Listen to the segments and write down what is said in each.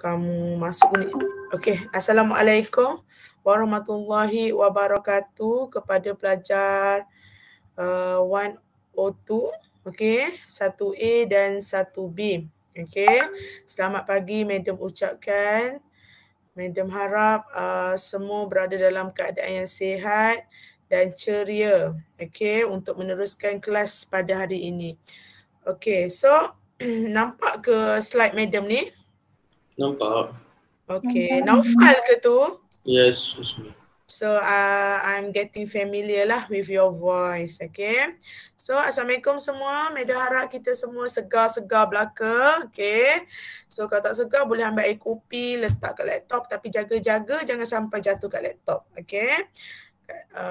kamu masuk ni. Okey, assalamualaikum warahmatullahi wabarakatuh kepada pelajar uh, 102, okey, 1A dan 1B. Okey. Selamat pagi madam ucapkan. Madam harap uh, semua berada dalam keadaan yang sihat dan ceria, okey, untuk meneruskan kelas pada hari ini. Okey, so nampak ke slide madam ni? Nampak. Okay, Nampak. Naufal ke tu? Yes, it's So, uh, I'm getting familiar lah with your voice, okay? So, Assalamualaikum semua. Medah harap kita semua segar-segar belaka, okay? So, kalau tak segar, boleh ambil air kopi, letak kat laptop. Tapi jaga-jaga, jangan sampai jatuh kat laptop, okay?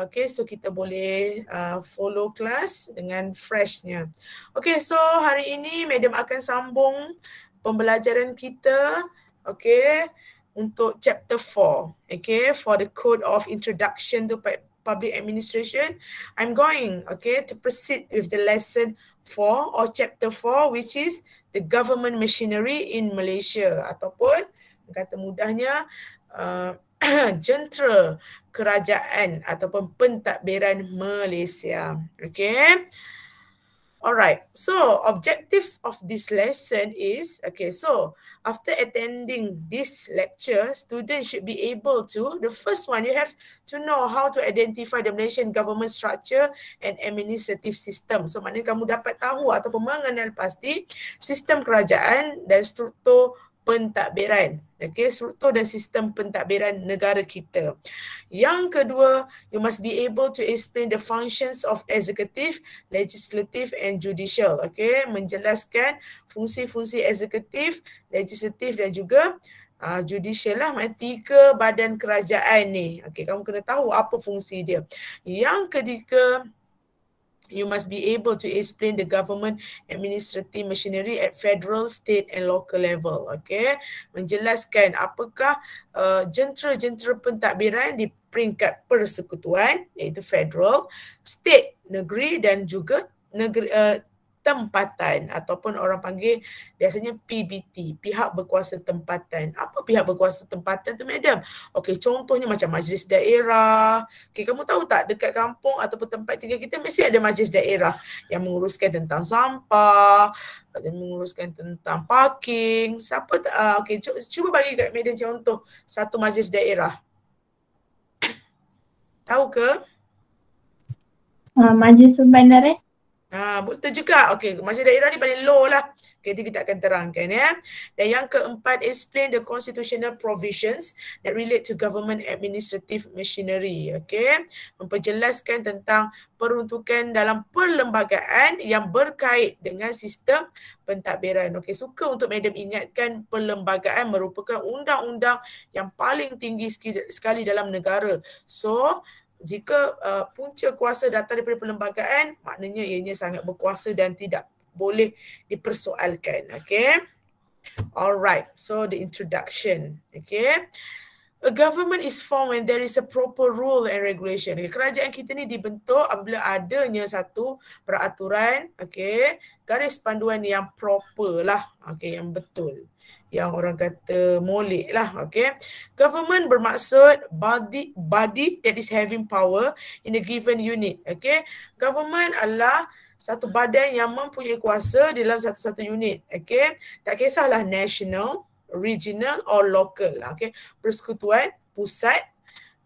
Okay, so kita boleh uh, follow kelas dengan freshnya. Okay, so hari ini Madam akan sambung pembelajaran kita okay untuk chapter 4 okay for the code of introduction to public administration i'm going okay to proceed with the lesson 4 or chapter 4 which is the government machinery in malaysia ataupun kata mudahnya uh, jentera kerajaan ataupun pentadbiran malaysia okay All right. So objectives of this lesson is okay. So after attending this lecture, students should be able to the first one you have to know how to identify the Malaysian government structure and administrative system. So maknanya kamu dapat tahu atau pemahaman yang pasti sistem kerajaan dan struktur pentadbiran okay struktur dan sistem pentadbiran negara kita yang kedua you must be able to explain the functions of executive legislative and judicial okay menjelaskan fungsi-fungsi eksekutif legislatif dan juga Uh, judicial lah, maknanya tiga badan kerajaan ni. Okay, kamu kena tahu apa fungsi dia. Yang ketiga, You must be able to explain the government administrative machinery at federal, state and local level. Okay, menjelaskan apakah uh, jentera-jentera uh, pentadbiran di peringkat persekutuan iaitu federal, state, negeri dan juga negeri, uh, tempatan ataupun orang panggil biasanya PBT, pihak berkuasa tempatan. Apa pihak berkuasa tempatan tu madam? Okey, contohnya macam majlis daerah. Okey, kamu tahu tak dekat kampung ataupun tempat tinggal kita mesti ada majlis daerah yang menguruskan tentang sampah, yang menguruskan tentang parking. Siapa tak? Uh, ah, Okey, c- cuba bagi kat madam contoh satu majlis daerah. tahu ke? Uh, majlis pembandaran. Ha, betul juga. Okay, masa daerah ni paling low lah. Okay, nanti kita akan terangkan ya. Dan yang keempat, explain the constitutional provisions that relate to government administrative machinery. Okay, memperjelaskan tentang peruntukan dalam perlembagaan yang berkait dengan sistem pentadbiran. Okay, suka untuk madam ingatkan perlembagaan merupakan undang-undang yang paling tinggi sekali dalam negara. So, jika uh, punca kuasa datang daripada perlembagaan maknanya ianya sangat berkuasa dan tidak boleh dipersoalkan okey alright so the introduction okey a government is formed when there is a proper rule and regulation okay. kerajaan kita ni dibentuk apabila adanya satu peraturan okey garis panduan yang proper lah okey yang betul yang orang kata molek lah okay. Government bermaksud body body that is having power in a given unit okay. Government adalah satu badan yang mempunyai kuasa dalam satu-satu unit okay. Tak kisahlah national, regional or local okay. Persekutuan, pusat,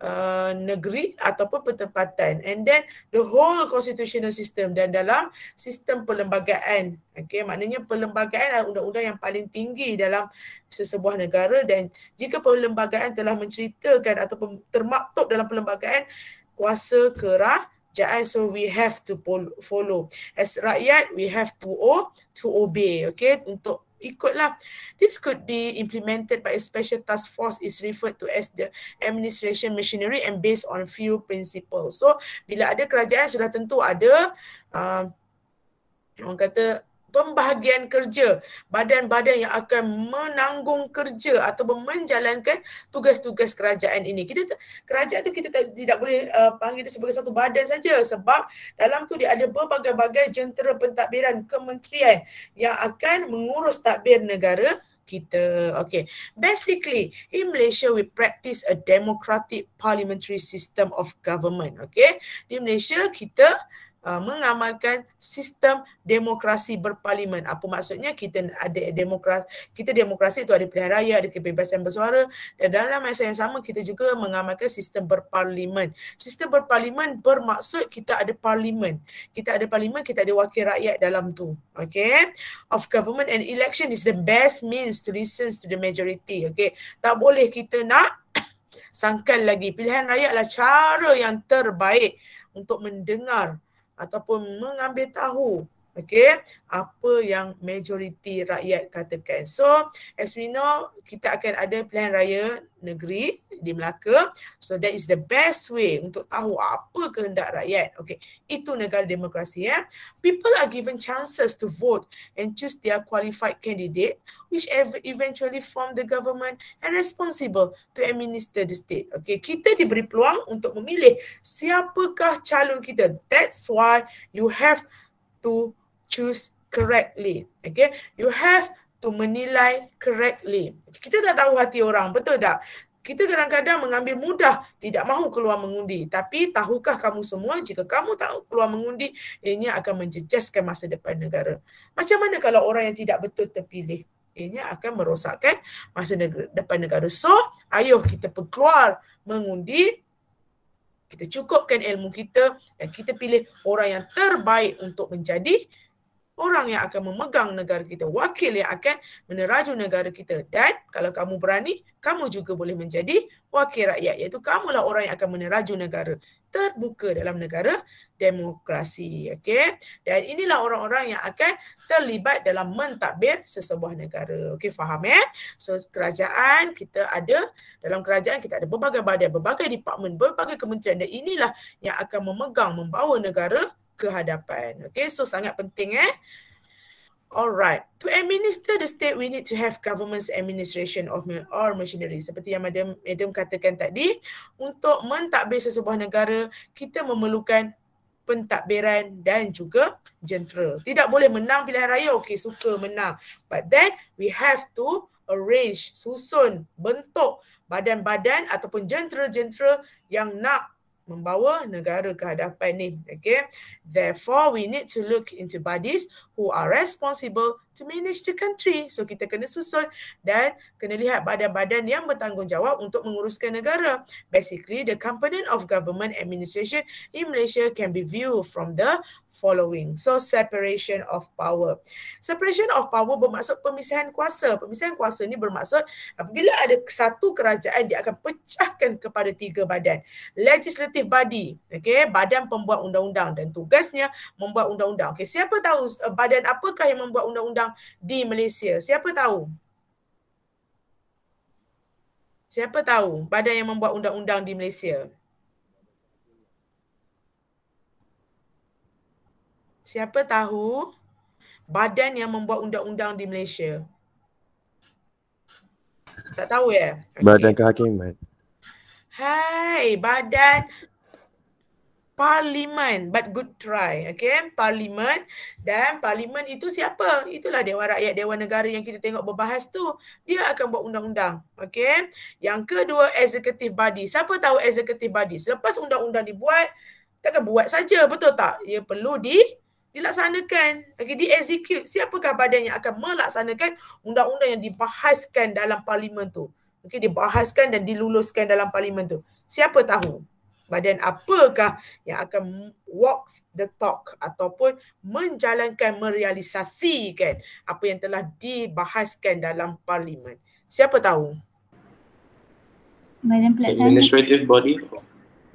Uh, negeri ataupun pertempatan and then the whole constitutional system dan dalam sistem perlembagaan okay? maknanya perlembagaan adalah undang-undang yang paling tinggi dalam sesebuah negara dan jika perlembagaan telah menceritakan atau termaktub dalam perlembagaan kuasa kerah Jaya, so we have to follow. As rakyat, we have to o to obey. Okay, untuk ikutlah. This could be implemented by a special task force is referred to as the administration machinery and based on few principles. So bila ada kerajaan sudah tentu ada uh, orang kata pembahagian kerja, badan-badan yang akan menanggung kerja atau menjalankan tugas-tugas kerajaan ini. Kita kerajaan itu kita tidak boleh uh, panggil sebagai satu badan saja sebab dalam tu dia ada berbagai-bagai jentera pentadbiran kementerian yang akan mengurus tadbir negara kita. Okay. Basically, in Malaysia, we practice a democratic parliamentary system of government. Okay. Di Malaysia, kita Uh, mengamalkan sistem demokrasi berparlimen. Apa maksudnya kita ada demokrasi, kita demokrasi itu ada pilihan raya, ada kebebasan bersuara dan dalam masa yang sama kita juga mengamalkan sistem berparlimen. Sistem berparlimen bermaksud kita ada parlimen. Kita ada parlimen, kita ada wakil rakyat dalam tu. Okay. Of government and election is the best means to listen to the majority. Okay. Tak boleh kita nak sangkal lagi. Pilihan raya adalah cara yang terbaik untuk mendengar ataupun mengambil tahu okay, apa yang majoriti rakyat katakan. So, as we know, kita akan ada pilihan raya negeri di Melaka. So, that is the best way untuk tahu apa kehendak rakyat. Okay, itu negara demokrasi. Eh. People are given chances to vote and choose their qualified candidate which eventually form the government and responsible to administer the state. Okay, kita diberi peluang untuk memilih siapakah calon kita. That's why you have to choose correctly. Okay, you have to menilai correctly. Kita tak tahu hati orang, betul tak? Kita kadang-kadang mengambil mudah, tidak mahu keluar mengundi. Tapi tahukah kamu semua jika kamu tak keluar mengundi, ini akan menjejaskan masa depan negara. Macam mana kalau orang yang tidak betul terpilih? Ini akan merosakkan masa depan negara. So, ayo kita keluar mengundi, kita cukupkan ilmu kita dan kita pilih orang yang terbaik untuk menjadi orang yang akan memegang negara kita, wakil yang akan meneraju negara kita. Dan kalau kamu berani, kamu juga boleh menjadi wakil rakyat iaitu kamulah orang yang akan meneraju negara terbuka dalam negara demokrasi. Okay? Dan inilah orang-orang yang akan terlibat dalam mentadbir sesebuah negara. Okay, faham eh? So, kerajaan kita ada, dalam kerajaan kita ada berbagai badan, berbagai departemen, berbagai kementerian dan inilah yang akan memegang, membawa negara ke hadapan. Okay, so sangat penting eh. Alright, to administer the state, we need to have government's administration of or machinery. Seperti yang Madam, Madam katakan tadi, untuk mentadbir sesebuah negara, kita memerlukan pentadbiran dan juga jentera. Tidak boleh menang pilihan raya, okay, suka menang. But then, we have to arrange, susun, bentuk badan-badan ataupun jentera-jentera yang nak membawa negara ke hadapan ni. Okay. Therefore, we need to look into bodies who are responsible to manage the country. So kita kena susun dan kena lihat badan-badan yang bertanggungjawab untuk menguruskan negara. Basically, the component of government administration in Malaysia can be viewed from the following. So, separation of power. Separation of power bermaksud pemisahan kuasa. Pemisahan kuasa ni bermaksud apabila ada satu kerajaan, dia akan pecahkan kepada tiga badan. Legislative body, okay, badan pembuat undang-undang dan tugasnya membuat undang-undang. Okay, siapa tahu eh, badan apakah yang membuat undang-undang pulang di Malaysia. Siapa tahu? Siapa tahu badan yang membuat undang-undang di Malaysia? Siapa tahu badan yang membuat undang-undang di Malaysia? Tak tahu ya? Okay. Badan kehakiman. Hai, badan parlimen but good try okay parlimen dan parlimen itu siapa itulah dewan rakyat dewan negara yang kita tengok berbahas tu dia akan buat undang-undang okay yang kedua executive body siapa tahu executive body selepas undang-undang dibuat takkan buat saja betul tak ia perlu di dilaksanakan okay di execute siapakah badan yang akan melaksanakan undang-undang yang dibahaskan dalam parlimen tu okay dibahaskan dan diluluskan dalam parlimen tu siapa tahu badan apakah yang akan walk the talk ataupun menjalankan merealisasikan apa yang telah dibahaskan dalam parlimen. Siapa tahu? Badan pelaksana. Administrative body.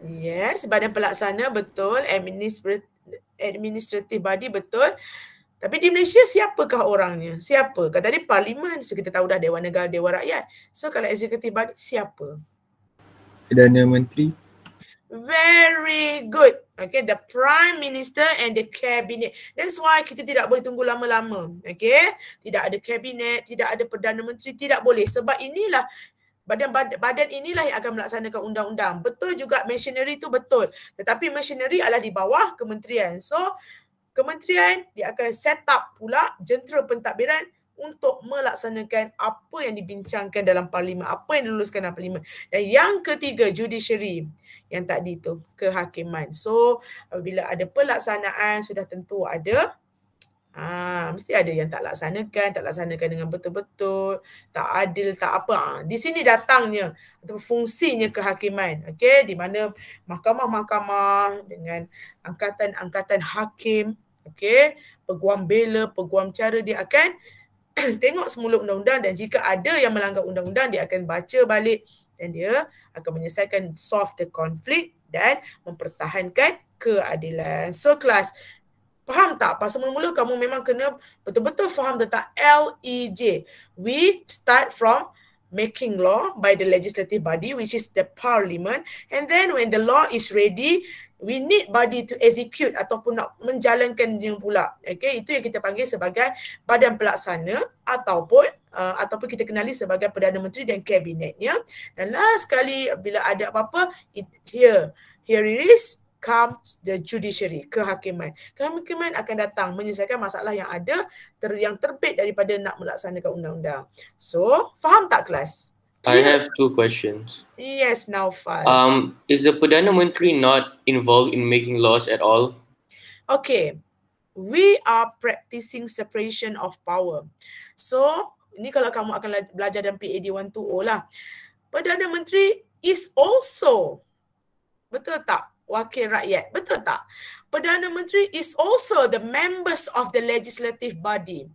Yes, badan pelaksana betul. Administrative administrative body betul. Tapi di Malaysia siapakah orangnya? Siapa? Kata tadi parlimen, so kita tahu dah Dewan Negara, Dewan Rakyat. So kalau executive body siapa? Perdana Menteri. Very good. Okay, the prime minister and the cabinet. That's why kita tidak boleh tunggu lama-lama. Okay, tidak ada kabinet, tidak ada perdana menteri, tidak boleh. Sebab inilah badan badan inilah yang akan melaksanakan undang-undang. Betul juga machinery itu betul. Tetapi machinery adalah di bawah kementerian. So kementerian dia akan set up pula jentera pentadbiran untuk melaksanakan apa yang dibincangkan dalam parlimen, apa yang diluluskan dalam parlimen. Dan yang ketiga, judiciary yang tadi tu, kehakiman. So, bila ada pelaksanaan, sudah tentu ada Ha, mesti ada yang tak laksanakan, tak laksanakan dengan betul-betul, tak adil, tak apa. Ha, di sini datangnya atau fungsinya kehakiman. Okey, di mana mahkamah-mahkamah dengan angkatan-angkatan hakim, okey, peguam bela, peguam cara dia akan tengok semula undang-undang dan jika ada yang melanggar undang-undang dia akan baca balik dan dia akan menyelesaikan solve the conflict dan mempertahankan keadilan. So kelas faham tak pasal mula-mula kamu memang kena betul-betul faham tentang LEJ. We start from making law by the legislative body which is the parliament and then when the law is ready we need body to execute ataupun nak menjalankan dia pula. Okay, itu yang kita panggil sebagai badan pelaksana ataupun uh, ataupun kita kenali sebagai Perdana Menteri dan Kabinetnya. Dan last sekali bila ada apa-apa, it, here, here it is, comes the judiciary, kehakiman. Kehakiman akan datang menyelesaikan masalah yang ada ter, yang terbit daripada nak melaksanakan undang-undang. So, faham tak kelas? I have two questions. Yes, now five. Um, is the Perdana Menteri not involved in making laws at all? Okay, we are practicing separation of power. So, ni kalau kamu akan belajar dalam PAD 120 lah. Perdana Menteri is also, betul tak? Wakil rakyat, betul tak? Perdana Menteri is also the members of the legislative body.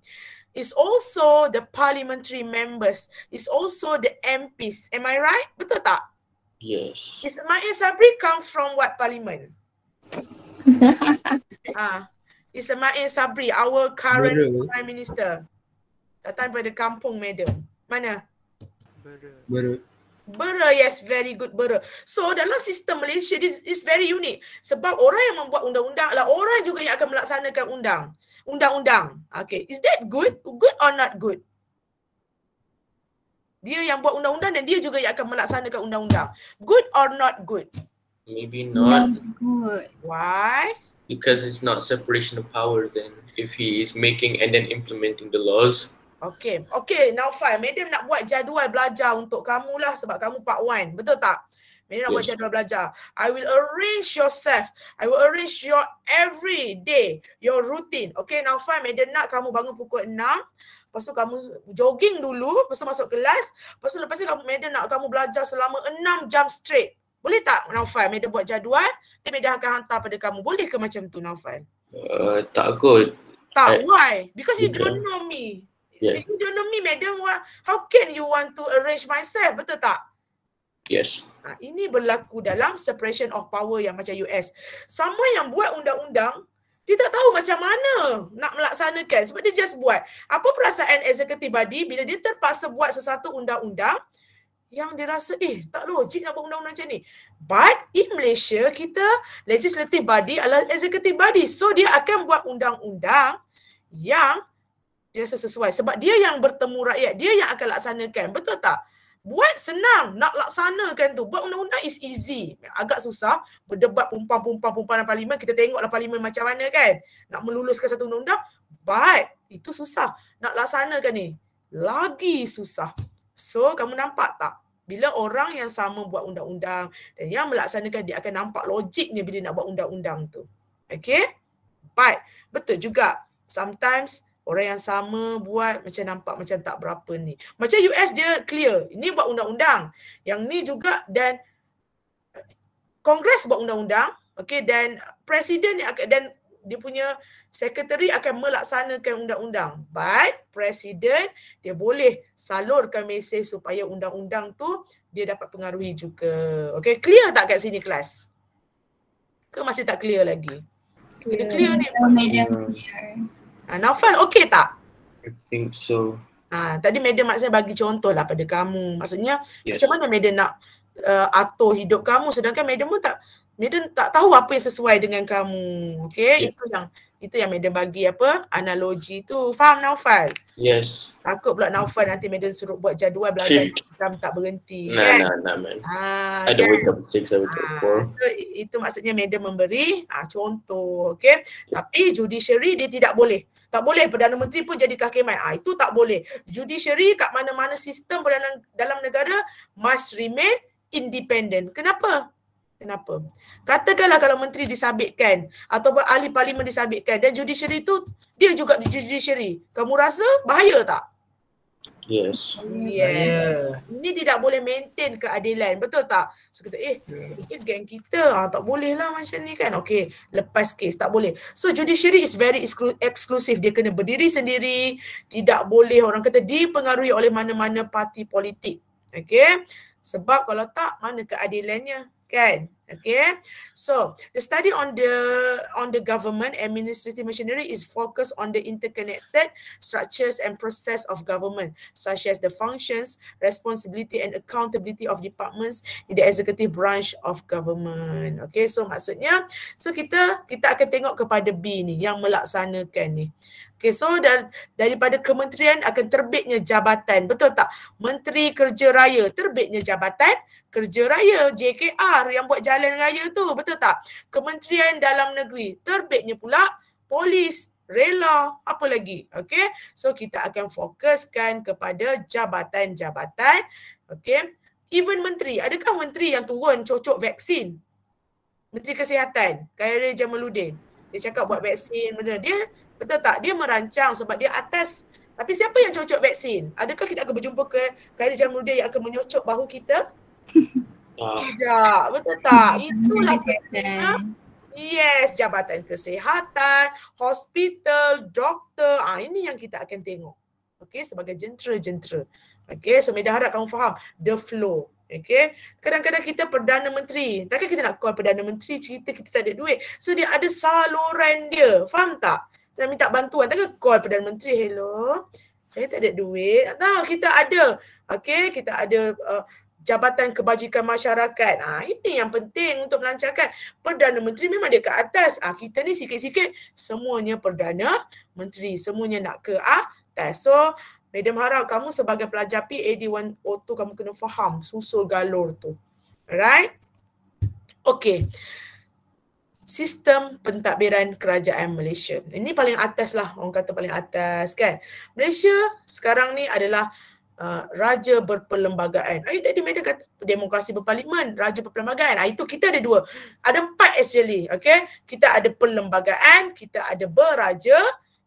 is also the parliamentary members, is also the MPs. Am I right? Betul tak? Yes. Is my Sabri come from what parliament? Ah, uh, is my Sabri our current Bera. prime minister. Datang dari kampung Medan. Mana? Beru. Bera, yes, very good bera. So dalam sistem Malaysia, this is very unique. Sebab orang yang membuat undang-undang adalah orang juga yang akan melaksanakan undang. Undang-undang. Okay, is that good? Good or not good? Dia yang buat undang-undang dan dia juga yang akan melaksanakan undang-undang. Good or not good? Maybe not. Good. Why? Because it's not separation of power then. If he is making and then implementing the laws, Okay. Okay, Naufal. Madam nak buat jadual belajar untuk kamu lah sebab kamu part one. Betul tak? Madam yes. nak buat jadual belajar. I will arrange yourself. I will arrange your every day. Your routine. Okay, Naufal. Madam nak kamu bangun pukul enam, Lepas tu kamu jogging dulu. Lepas tu masuk kelas. Lepas tu lepas tu Madam nak kamu belajar selama enam jam straight. Boleh tak Naufal? Madam buat jadual. Nanti Madam akan hantar pada kamu. Boleh ke macam tu Naufal? Uh, tak kot. Tak? I... Eh. Why? Because you don't know me. Yeah. If you don't know me, madam, what, how can you want to arrange myself? Betul tak? Yes. Ha, ini berlaku dalam separation of power yang macam US. Sama yang buat undang-undang, dia tak tahu macam mana nak melaksanakan sebab dia just buat. Apa perasaan executive body bila dia terpaksa buat sesuatu undang-undang yang dia rasa eh tak logik nak buat undang-undang macam ni. But in Malaysia kita legislative body adalah executive body. So dia akan buat undang-undang yang rasa sesuai sebab dia yang bertemu rakyat dia yang akan laksanakan betul tak buat senang nak laksanakan tu buat undang-undang is easy agak susah berdebat pumpang-pumpang pumpang dalam parlimen kita tengoklah parlimen macam mana kan nak meluluskan satu undang-undang but itu susah nak laksanakan ni lagi susah so kamu nampak tak bila orang yang sama buat undang-undang dan yang melaksanakan dia akan nampak logiknya bila nak buat undang-undang tu okey baik betul juga sometimes orang yang sama buat macam nampak macam tak berapa ni. Macam US dia clear, ini buat undang-undang. Yang ni juga dan eh, Kongres buat undang-undang, okay dan presiden dan dia punya sekretari akan melaksanakan undang-undang. But presiden dia boleh salurkan mesej supaya undang-undang tu dia dapat pengaruhi juga. Okay clear tak kat sini kelas? Ke masih tak clear lagi? Yeah. clear ni. Yeah. Ha, Naufal okey tak? I think so. Ha, tadi Madam maksudnya bagi contoh lah pada kamu. Maksudnya yes. macam mana Madam nak uh, atur hidup kamu sedangkan Madam pun tak Madam tak tahu apa yang sesuai dengan kamu. Okey, yes. itu yang itu yang Madam bagi apa analogi tu. Faham Naufal? Yes. Takut pula Naufal nanti Madam suruh buat jadual belajar program tak berhenti. Nah, kan? nah, nah, man. Ha, I don't wake up six, I wake up four. Ah, so, itu maksudnya Madam memberi ha, contoh, okey? Yeah. Tapi judiciary dia tidak boleh. Tak boleh Perdana Menteri pun jadi kehakiman. Ah ha, itu tak boleh. Judiciary kat mana-mana sistem Perdana, dalam negara must remain independent. Kenapa? Kenapa? Katakanlah kalau menteri disabitkan ataupun ahli parlimen disabitkan dan judiciary itu dia juga di judiciary. Kamu rasa bahaya tak? Yes. Yeah. yeah. Ni dia boleh maintain keadilan, betul tak? So kita eh, yeah. ini geng kita, ah, tak boleh lah macam ni kan. Okay, lepas kes, tak boleh. So judiciary is very exclusive. Dia kena berdiri sendiri, tidak boleh orang kata dipengaruhi oleh mana-mana parti politik. Okay, sebab kalau tak, mana keadilannya? kan okay eh? so the study on the on the government administrative machinery is focused on the interconnected structures and process of government such as the functions responsibility and accountability of departments in the executive branch of government okay so maksudnya so kita kita akan tengok kepada B ni yang melaksanakan ni Okay, so dar, daripada kementerian akan terbitnya jabatan. Betul tak? Menteri Kerja Raya terbitnya jabatan. Kerja Raya, JKR yang buat jalan raya tu. Betul tak? Kementerian Dalam Negeri terbitnya pula polis, rela, apa lagi. Okay, so kita akan fokuskan kepada jabatan-jabatan. Okay, even menteri. Adakah menteri yang turun cocok vaksin? Menteri Kesihatan, Khairul Jamaluddin. Dia cakap buat vaksin, benda. Dia Betul tak? Dia merancang sebab dia atas. Tapi siapa yang cocok vaksin? Adakah kita akan berjumpa ke kaedah jam muda yang akan menyocok bahu kita? Tidak. Ah. Betul tak? Itulah sebabnya. Yes, jabatan kesihatan, hospital, doktor. Ah ini yang kita akan tengok. Okey, sebagai jentera-jentera. Okey, so media harap kamu faham the flow. Okey. Kadang-kadang kita Perdana Menteri, takkan kita nak call Perdana Menteri cerita kita tak ada duit. So dia ada saluran dia. Faham tak? saya minta bantuan. Tak call Perdana Menteri, hello. Saya tak ada duit. Tak tahu, kita ada. Okay, kita ada uh, Jabatan Kebajikan Masyarakat. Ha, ini yang penting untuk melancarkan. Perdana Menteri memang dia ke atas. Ha, kita ni sikit-sikit semuanya Perdana Menteri. Semuanya nak ke atas. So, Madam harap kamu sebagai pelajar PAD 102 kamu kena faham susul galur tu. Alright? Okay sistem pentadbiran kerajaan Malaysia. Ini paling atas lah, orang kata paling atas kan. Malaysia sekarang ni adalah uh, raja berperlembagaan. Ayuh tadi Meda kata demokrasi berparlimen, raja berperlembagaan. Ah, itu kita ada dua. Ada empat actually. Okay. Kita ada perlembagaan, kita ada beraja,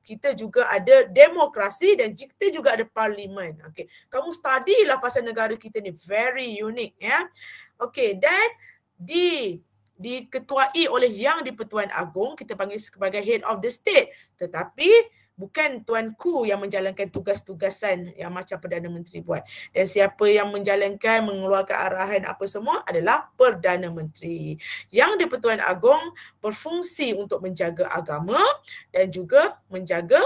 kita juga ada demokrasi dan kita juga ada parlimen. Okay. Kamu study lah pasal negara kita ni. Very unique. ya. Yeah? Okay. Dan di diketuai oleh Yang di-Pertuan Agong kita panggil sebagai head of the state tetapi bukan tuanku yang menjalankan tugas-tugasan yang macam perdana menteri buat dan siapa yang menjalankan mengeluarkan arahan apa semua adalah perdana menteri yang di-Pertuan Agong berfungsi untuk menjaga agama dan juga menjaga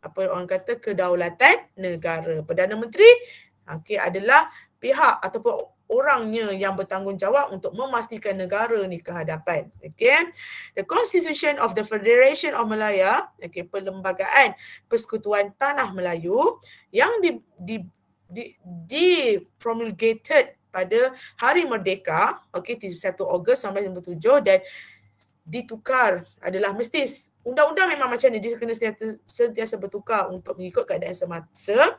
apa orang kata kedaulatan negara perdana menteri okay, adalah pihak ataupun orangnya yang bertanggungjawab untuk memastikan negara ni ke hadapan. Okay. The Constitution of the Federation of Malaya, okay, perlembagaan persekutuan tanah Melayu yang di, di, di, di promulgated pada Hari Merdeka, okay, 1 Ogos 1997 dan ditukar adalah mesti undang-undang memang macam ni, dia kena sentiasa, bertukar untuk mengikut keadaan semasa.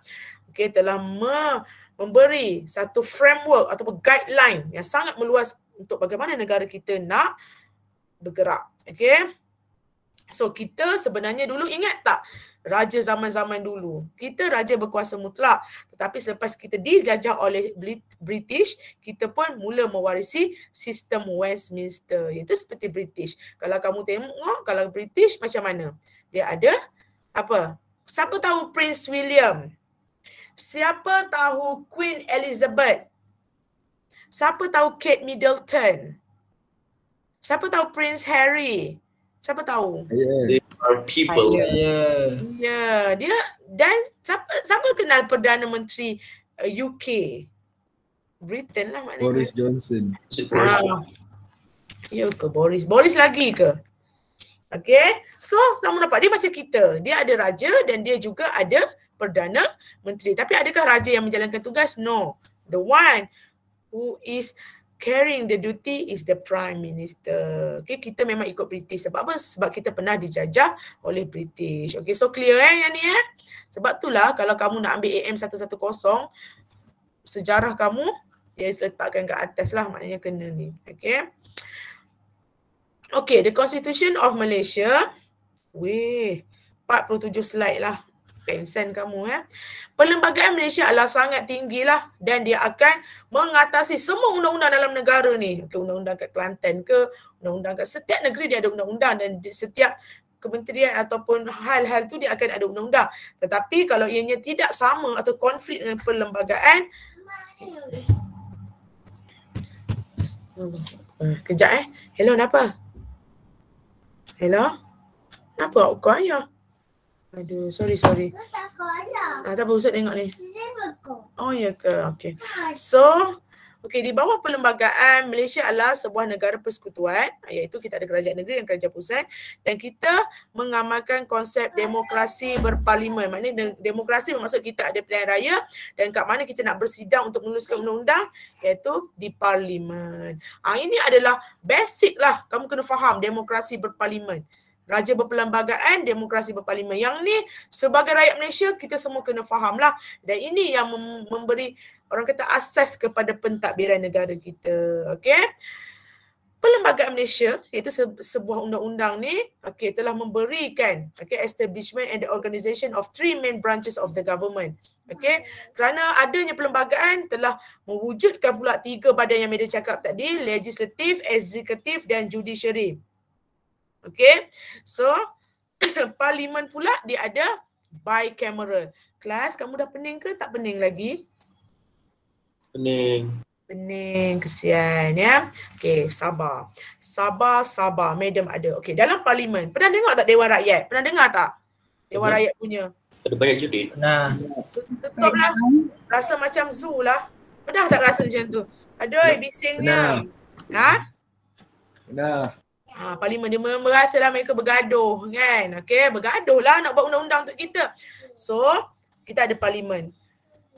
Okay, telah me, memberi satu framework atau guideline yang sangat meluas untuk bagaimana negara kita nak bergerak. Okay. So kita sebenarnya dulu ingat tak raja zaman-zaman dulu? Kita raja berkuasa mutlak tetapi selepas kita dijajah oleh British, kita pun mula mewarisi sistem Westminster iaitu seperti British. Kalau kamu tengok kalau British macam mana? Dia ada apa? Siapa tahu Prince William? Siapa tahu Queen Elizabeth? Siapa tahu Kate Middleton? Siapa tahu Prince Harry? Siapa tahu? Yeah. They are people. Yeah. Yeah. Dia dan siapa siapa kenal Perdana Menteri UK? Uh, Britain lah maknanya. Boris Johnson. Ah. Ya ke Boris? Boris lagi ke? Okay. So, nama dapat dia macam kita. Dia ada raja dan dia juga ada Perdana Menteri. Tapi adakah raja yang menjalankan tugas? No. The one who is carrying the duty is the Prime Minister. Okay, kita memang ikut British. Sebab apa? Sebab kita pernah dijajah oleh British. Okay, so clear eh yang ni eh? Sebab itulah kalau kamu nak ambil AM 110, sejarah kamu dia letakkan kat atas lah maknanya kena ni. Okay. Okay, the Constitution of Malaysia. Weh, 47 slide lah pensen kamu ya. Perlembagaan Malaysia adalah sangat tinggilah dan dia akan mengatasi semua undang-undang dalam negara ni. Okay, undang-undang kat Kelantan ke, undang-undang kat setiap negeri dia ada undang-undang dan setiap kementerian ataupun hal-hal tu dia akan ada undang-undang. Tetapi kalau ianya tidak sama atau konflik dengan perlembagaan hmm, Kejap eh. Hello, kenapa? Hello? Kenapa awak kau ayah? Aduh, sorry, sorry. Ah, tak apa, Ustaz tengok ni. Oh, ya ke? Okay. Ha. So, okay, di bawah perlembagaan, Malaysia adalah sebuah negara persekutuan, iaitu kita ada kerajaan negeri dan kerajaan pusat, dan kita mengamalkan konsep demokrasi berparlimen. Maksudnya, demokrasi bermaksud kita ada pilihan raya, dan kat mana kita nak bersidang untuk meluluskan undang-undang, iaitu di parlimen. Ha, ini adalah basic lah, kamu kena faham, demokrasi berparlimen. Raja berperlembagaan, demokrasi berparlimen. Yang ni sebagai rakyat Malaysia kita semua kena faham lah Dan ini yang memberi orang kata akses kepada pentadbiran negara kita. Okey. Perlembagaan Malaysia iaitu se- sebuah undang-undang ni okey telah memberikan okey establishment and the organisation of three main branches of the government. Okey, kerana adanya perlembagaan telah mewujudkan pula tiga badan yang media cakap tadi, legislatif, eksekutif dan judiciary. Okay. So, parlimen pula dia ada bicameral. Kelas, kamu dah pening ke tak pening lagi? Pening. Pening, kesian ya. Okay, sabar. Sabar, sabar. Madam ada. Okay, dalam parlimen. Pernah dengar tak Dewan Rakyat? Pernah dengar tak? Dewan Rakyat punya. Ada banyak judi. Nah. Tutup lah. Rasa macam zoo lah. Pernah tak rasa macam tu? Aduh, bisingnya. Ha? Pernah. Ha, parlimen dia merasalah mereka bergaduh kan. Okey, bergaduhlah nak buat undang-undang untuk kita. So, kita ada parlimen.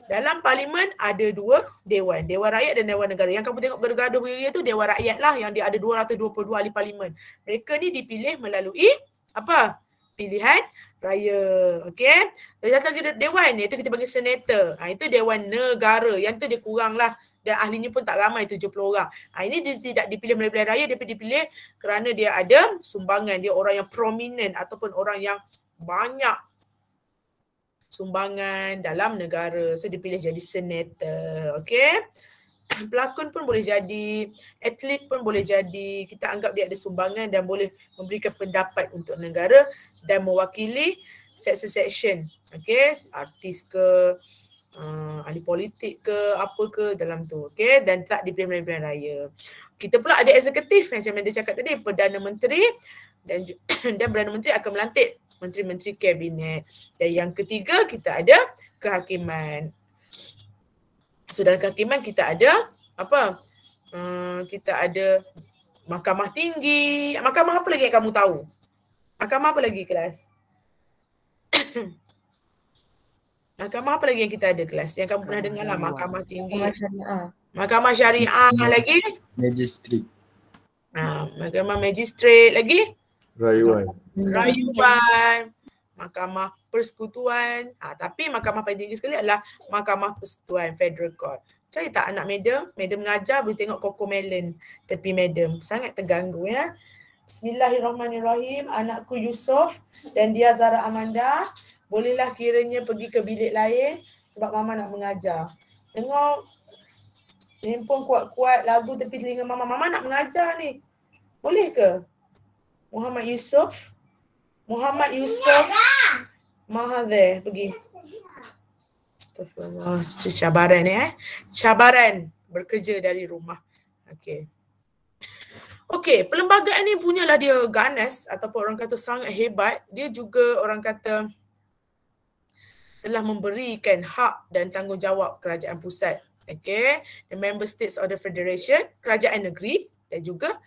Dalam parlimen ada dua dewan. Dewan rakyat dan dewan negara. Yang kamu tengok bergaduh berdiri tu dewan rakyat lah yang dia ada 222 ahli parlimen. Mereka ni dipilih melalui apa? Pilihan raya. okay? Dari satu lagi dewan ni, itu kita panggil senator. Ha, itu dewan negara. Yang tu dia kurang lah dan ahlinya pun tak ramai 70 orang. Ha, ini dia tidak dipilih melalui raya, dia dipilih kerana dia ada sumbangan. Dia orang yang prominent ataupun orang yang banyak sumbangan dalam negara. So dia pilih jadi senator. Okay. Pelakon pun boleh jadi, atlet pun boleh jadi. Kita anggap dia ada sumbangan dan boleh memberikan pendapat untuk negara dan mewakili section-section. Okay. Artis ke, uh, ahli politik ke apa ke dalam tu okey dan tak di pilihan raya kita pula ada eksekutif macam yang dia cakap tadi perdana menteri dan dan perdana menteri akan melantik menteri-menteri kabinet dan yang ketiga kita ada kehakiman so dalam kehakiman kita ada apa uh, kita ada mahkamah tinggi mahkamah apa lagi yang kamu tahu mahkamah apa lagi kelas Mahkamah apa lagi yang kita ada kelas? Yang kamu pernah dengar lah mahkamah tinggi. Mahkamah syariah. Mahkamah syariah lagi? Magistrate. Ha, mahkamah magistrate lagi? Rayuan. Rayuan. Mahkamah persekutuan. Ha, tapi mahkamah paling tinggi sekali adalah mahkamah persekutuan federal court. Cari tak anak madam? Madam mengajar boleh tengok koko Melon tepi madam. Sangat terganggu ya. Bismillahirrahmanirrahim. Anakku Yusof dan dia Zara Amanda bolehlah kiranya pergi ke bilik lain sebab mama nak mengajar. Tengok handphone kuat-kuat lagu tepi telinga mama. Mama nak mengajar ni. Boleh ke? Muhammad Yusuf, Muhammad Yusuf, Mahathir pergi. Astaghfirullah, oh, Cabaran ni eh. Cabaran berkerja dari rumah. Okay. Okay, perlembagaan ni punyalah dia ganas ataupun orang kata sangat hebat. Dia juga orang kata telah memberikan hak dan tanggungjawab kerajaan pusat. Okay. The member states of the federation, kerajaan negeri dan juga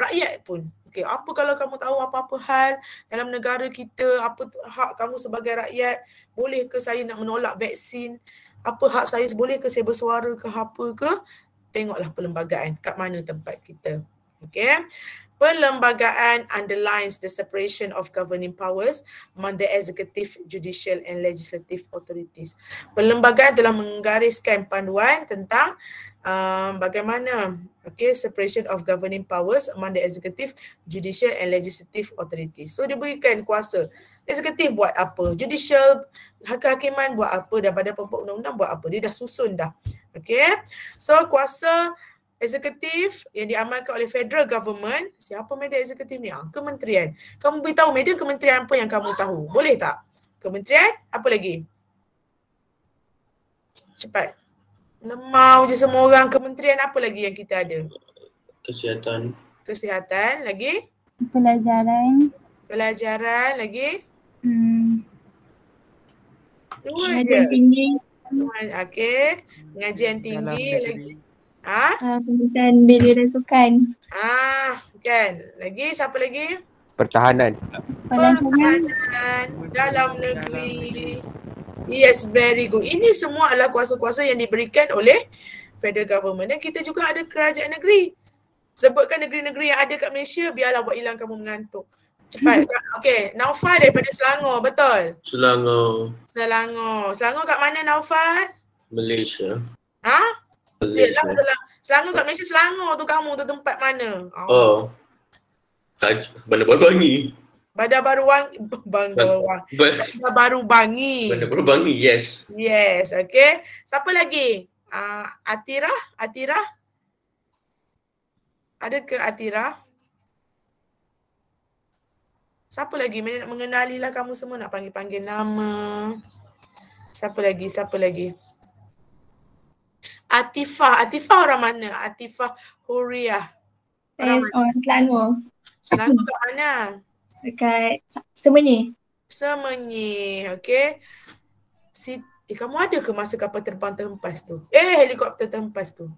rakyat pun. Okay. Apa kalau kamu tahu apa-apa hal dalam negara kita, apa hak kamu sebagai rakyat, boleh ke saya nak menolak vaksin, apa hak saya, boleh ke saya bersuara ke apa ke, tengoklah perlembagaan kat mana tempat kita. Okay perlembagaan underlines the separation of governing powers among the executive, judicial and legislative authorities. Perlembagaan telah menggariskan panduan tentang uh, bagaimana okay, separation of governing powers among the executive, judicial and legislative authorities. So diberikan kuasa eksekutif buat apa, judicial hakiman buat apa daripada pembuat undang-undang buat apa. Dia dah susun dah. Okay. So kuasa eksekutif yang diamalkan oleh federal government, siapa media eksekutif ni? Ah, kementerian. Kamu beritahu media kementerian apa yang kamu tahu. Boleh tak? Kementerian, apa lagi? Cepat. Lemau je semua orang. Kementerian apa lagi yang kita ada? Kesihatan. Kesihatan, lagi? Pelajaran. Pelajaran, lagi? Hmm. Dua Pengajian je. tinggi. Okey. Pengajian tinggi, Dalam lagi? Tinggi. Ha? Uh, pendidikan bela dan sukan. Ah, ha, kan. Lagi siapa lagi? Pertahanan. Pertahanan dalam negeri. Yes, very good. Ini semua adalah kuasa-kuasa yang diberikan oleh federal government. Dan kita juga ada kerajaan negeri. Sebutkan negeri-negeri yang ada kat Malaysia, biarlah buat hilang kamu mengantuk. Cepat. Okay, Naufal daripada Selangor, betul? Selangor. Selangor. Selangor kat mana Naufal? Malaysia. Ha? Selangor kat Malaysia, Selangor tu kamu tu tempat mana? Oh. oh. Bandar Baru Bangi. Bandar Baru Wangi. Bandar, Baru Bangi. Bandar Baru Bangi, yes. Yes, okay. Siapa lagi? Uh, ah, Atira? Atira? Ada ke Atira? Siapa lagi? Mana nak mengenalilah kamu semua nak panggil-panggil nama. Siapa lagi? Siapa lagi? Atifah. Atifah orang mana? Atifah Huria. Saya orang Selangor. Selangor kat mana? Dekat Semenyi. Semenyi. okey. Si, eh, kamu ada ke masa kapal terbang tempas tu? Eh, helikopter tempas tu?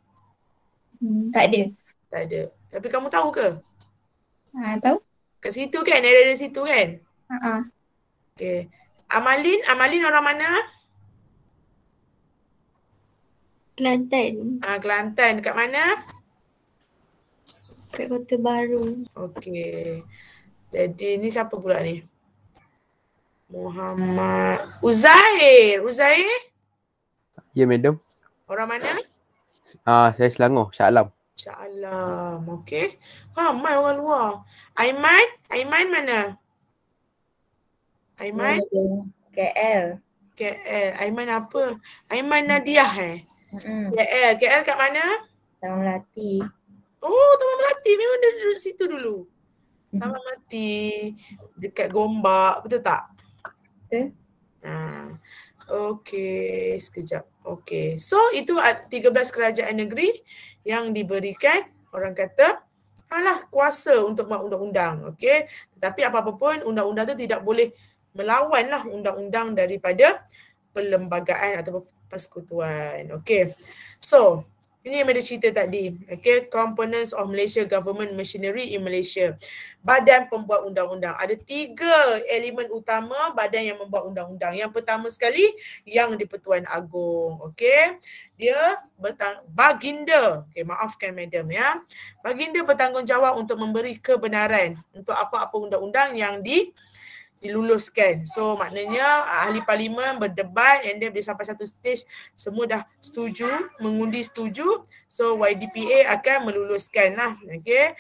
Hmm, tak ada. Tak ada. Tapi kamu tahu ke? Ha, tahu. Kat situ kan? Ada di situ kan? Ha. Uh-uh. Ha. Okay. Amalin, Amalin orang mana? Kelantan. Ah Kelantan dekat mana? Dekat Kota Baru. Okey. Jadi ni siapa pula ni? Muhammad Uzair. Uzair? Ya, yeah, madam. Orang mana? Ah uh, saya Selangor, Shah Alam. Shah Alam. Okey. Ha, mai orang luar. Aiman? Aiman mana? Aiman? KL. KL. Aiman apa? Aiman Nadiah eh? KL, KL kat mana? Taman Melati. Oh, Taman Melati. Memang dia duduk situ dulu. Taman Melati dekat Gombak, betul tak? Betul. Ha. Okey, sekejap. Okey. So, itu 13 kerajaan negeri yang diberikan orang kata alah kuasa untuk membuat undang-undang. Okay, tapi apa-apa pun undang-undang tu tidak boleh melawanlah undang-undang daripada perlembagaan atau persekutuan. Okay. So, ini yang ada cerita tadi. Okay, components of Malaysia government machinery in Malaysia. Badan pembuat undang-undang. Ada tiga elemen utama badan yang membuat undang-undang. Yang pertama sekali, yang di Pertuan Agong. Okay, dia bertang baginda. Okay, maafkan madam ya. Baginda bertanggungjawab untuk memberi kebenaran untuk apa-apa undang-undang yang di diluluskan. So maknanya ah, ahli parlimen berdebat and then bila sampai satu stage semua dah setuju, mengundi setuju. So YDPA akan meluluskan lah. Okay.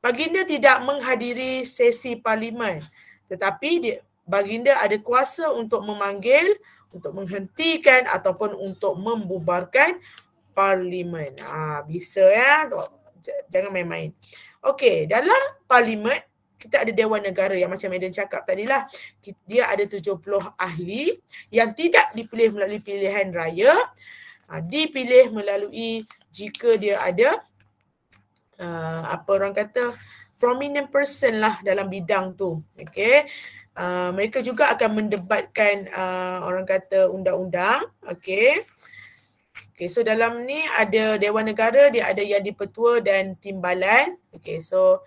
Baginda tidak menghadiri sesi parlimen. Tetapi dia, baginda ada kuasa untuk memanggil, untuk menghentikan ataupun untuk membubarkan parlimen. Ah, ha, bisa ya. Jangan main-main. Okay, dalam parlimen kita ada Dewan Negara yang macam Madam cakap tadi lah dia ada 70 ahli yang tidak dipilih melalui pilihan raya ah, dipilih melalui jika dia ada ah, apa orang kata prominent person lah dalam bidang tu okay ah, mereka juga akan mendebatkan orang kata undang-undang okey okay. so dalam ni ada dewan negara dia ada yang dipetua dan timbalan Okay, so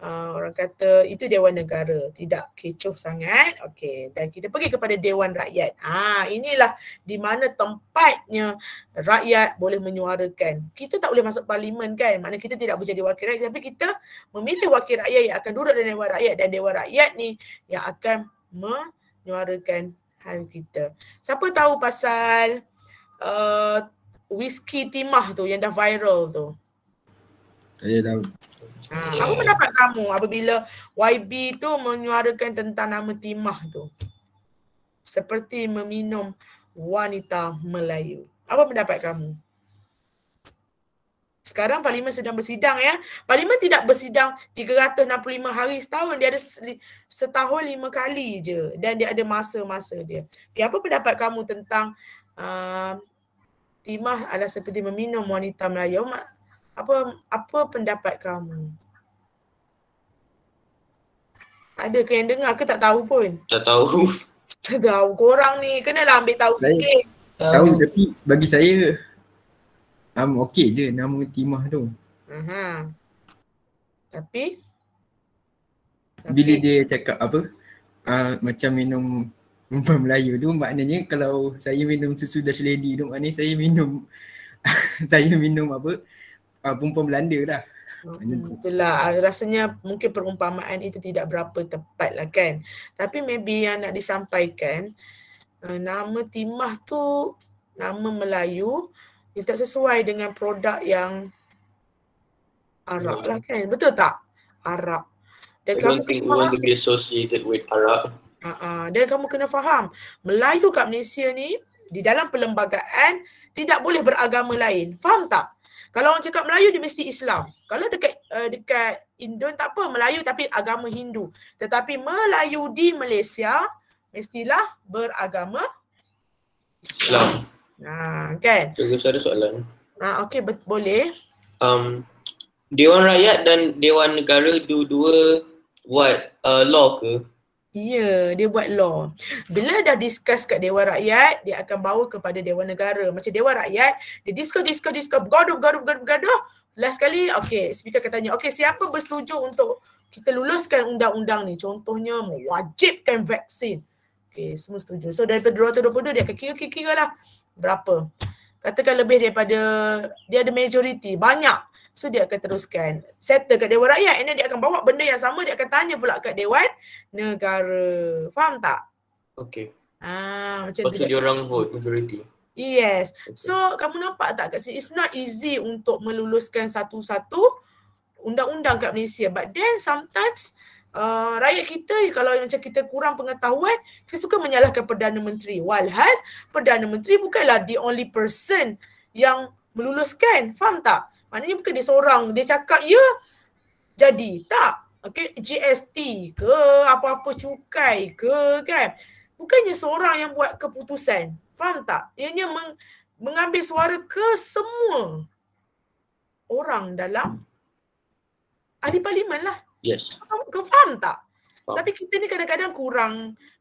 uh, orang kata itu dewan negara tidak kecoh sangat okey dan kita pergi kepada dewan rakyat ah inilah di mana tempatnya rakyat boleh menyuarakan kita tak boleh masuk parlimen kan makna kita tidak menjadi wakil rakyat tapi kita memilih wakil rakyat yang akan duduk dalam dewan rakyat dan dewan rakyat ni yang akan menyuarakan hal kita siapa tahu pasal uh, whisky timah tu yang dah viral tu saya tahu. Hmm. Apa pendapat kamu apabila YB tu menyuarakan tentang nama timah tu? Seperti meminum wanita Melayu. Apa pendapat kamu? Sekarang parlimen sedang bersidang ya. Parlimen tidak bersidang 365 hari setahun. Dia ada setahun lima kali je. Dan dia ada masa-masa dia. Okay, ya, apa pendapat kamu tentang uh, timah adalah seperti meminum wanita Melayu? apa apa pendapat kamu? Ada ke yang dengar ke tak tahu pun? Tak tahu. Tak tahu korang ni kenalah ambil tahu saya sikit. Tahu um. tapi bagi saya um, okey je nama timah tu. Uh-huh. Tapi bila dia cakap apa uh, macam minum rumah Melayu tu maknanya kalau saya minum susu Dutch Lady tu maknanya saya minum saya minum apa uh, perempuan Belanda lah. Hmm, itulah ah, rasanya mungkin perumpamaan itu tidak berapa tepat lah kan. Tapi maybe yang nak disampaikan eh, nama timah tu nama Melayu dia tak sesuai dengan produk yang Arab lah kan. Betul tak? Arab. Dan I don't kamu want to be associated with Arab. Uh-uh. Dan kamu kena faham Melayu kat Malaysia ni di dalam perlembagaan tidak boleh beragama lain. Faham tak? Kalau orang cakap Melayu dia mesti Islam. Kalau dekat uh, dekat Indo tak apa Melayu tapi agama Hindu. Tetapi Melayu di Malaysia mestilah beragama Islam. Islam. Nah, kan? Okay. Saya ada soalan. Nah, okey be- boleh. Um, Dewan Rakyat dan Dewan Negara dua-dua buat uh, law ke? Ya, yeah, dia buat law. Bila dah discuss kat Dewan Rakyat, dia akan bawa kepada Dewan Negara. Macam Dewan Rakyat, dia discuss, discuss, discuss, bergaduh, bergaduh, bergaduh, bergaduh. Last kali, okay, speaker akan tanya, okay, siapa bersetuju untuk kita luluskan undang-undang ni? Contohnya, mewajibkan vaksin. Okay, semua setuju. So, daripada 222, dia akan kira-kira lah berapa. Katakan lebih daripada, dia ada majoriti, banyak. So dia akan teruskan settle kat Dewan Rakyat and then dia akan bawa benda yang sama dia akan tanya pula kat Dewan Negara. Faham tak? Okay. Ah, macam Lepas dia orang vote majority. Yes. So kamu nampak tak kat sini it's not easy untuk meluluskan satu-satu undang-undang kat Malaysia. But then sometimes uh, rakyat kita kalau macam kita kurang pengetahuan, kita suka menyalahkan Perdana Menteri. Walhal Perdana Menteri bukanlah the only person yang meluluskan. Faham tak? Maknanya bukan dia seorang. Dia cakap, ya, jadi. Tak. Okay, GST ke, apa-apa cukai ke, kan. Bukannya seorang yang buat keputusan. Faham tak? Ianya meng- mengambil suara ke semua orang dalam ahli parlimen lah. Yes. Kau faham tak? Faham. Tapi kita ni kadang-kadang kurang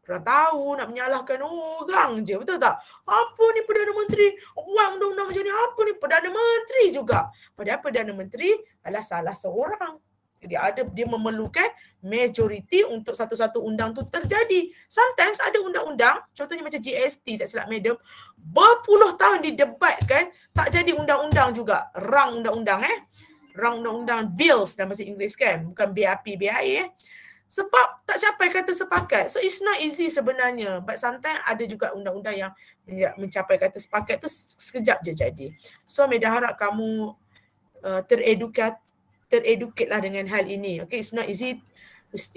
Orang tahu nak menyalahkan orang je, betul tak? Apa ni Perdana Menteri? Uang undang-undang macam ni, apa ni Perdana Menteri juga? Padahal Perdana Menteri adalah salah seorang. Jadi ada dia memerlukan majoriti untuk satu-satu undang tu terjadi. Sometimes ada undang-undang, contohnya macam GST tak silap madam, berpuluh tahun didebatkan tak jadi undang-undang juga. Rang undang-undang eh. Rang undang-undang bills dalam bahasa Inggeris kan, bukan BAP, BIA eh sebab tak capai kata sepakat. So it's not easy sebenarnya. But sometimes ada juga undang-undang yang tidak mencapai kata sepakat tu sekejap je jadi. So Meda harap kamu uh, teredukat teredukate lah dengan hal ini. Okay, it's not easy.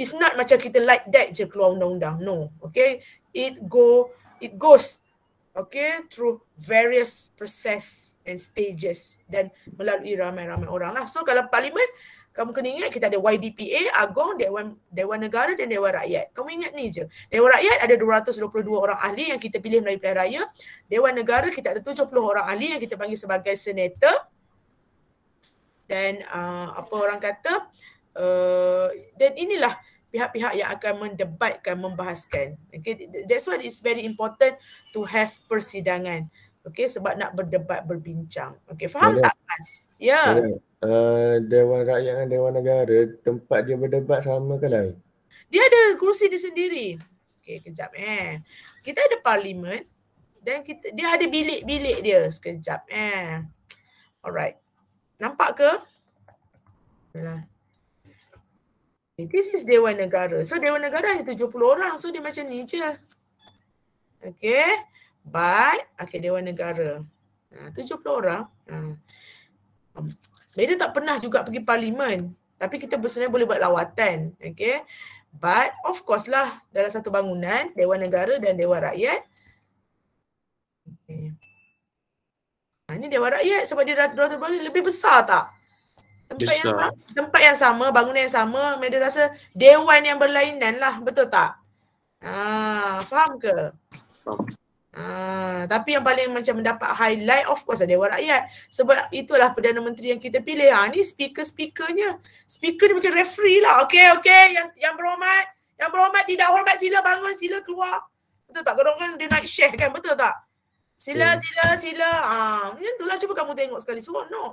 It's not macam kita like that je keluar undang-undang. No. Okay, it go it goes okay through various process and stages dan melalui ramai-ramai orang lah. So kalau parlimen kamu kena ingat kita ada YDPA, Agong, Dewan Dewan Negara dan Dewan Rakyat. Kamu ingat ni je. Dewan Rakyat ada 222 orang ahli yang kita pilih melalui pilihan raya. Dewan Negara kita ada 70 orang ahli yang kita panggil sebagai senator. Dan uh, apa orang kata, uh, dan inilah pihak-pihak yang akan mendebatkan, membahaskan. Okay? That's why it's very important to have persidangan. Okay, sebab nak berdebat, berbincang. Okay, faham Boleh. tak Mas? Ya. Yeah uh, Dewan Rakyat dan Dewan Negara tempat dia berdebat sama ke lain? Dia ada kursi dia sendiri. Okey, kejap eh. Kita ada parlimen dan kita dia ada bilik-bilik dia sekejap eh. Alright. Nampak ke? Yalah. Okay, eh, this is Dewan Negara. So Dewan Negara ada 70 orang. So dia macam ni je. Okay. But, okay Dewan Negara. Ha, ah, 70 orang. Ha. Dia tak pernah juga pergi parlimen. Tapi kita sebenarnya boleh buat lawatan. Okay. But of course lah dalam satu bangunan, Dewan Negara dan Dewan Rakyat. Okay. Nah, ini Dewan Rakyat sebab dia dah terbang lebih besar tak? Tempat yang, sama, tempat yang sama, bangunan yang sama, mereka rasa Dewan yang berlainan lah. Betul tak? Ah, faham ke? Faham. Ha, tapi yang paling macam mendapat highlight of course Dewan Rakyat. Sebab itulah Perdana Menteri yang kita pilih. Ha, ni speaker-speakernya. Speaker ni macam referee lah. Okay, okay. Yang yang berhormat. Yang berhormat tidak hormat sila bangun, sila keluar. Betul tak? Kadang-kadang dia naik share kan? Betul tak? Sila, yeah. Hmm. sila, sila. Ha, macam itulah cuba kamu tengok sekali. Seronok.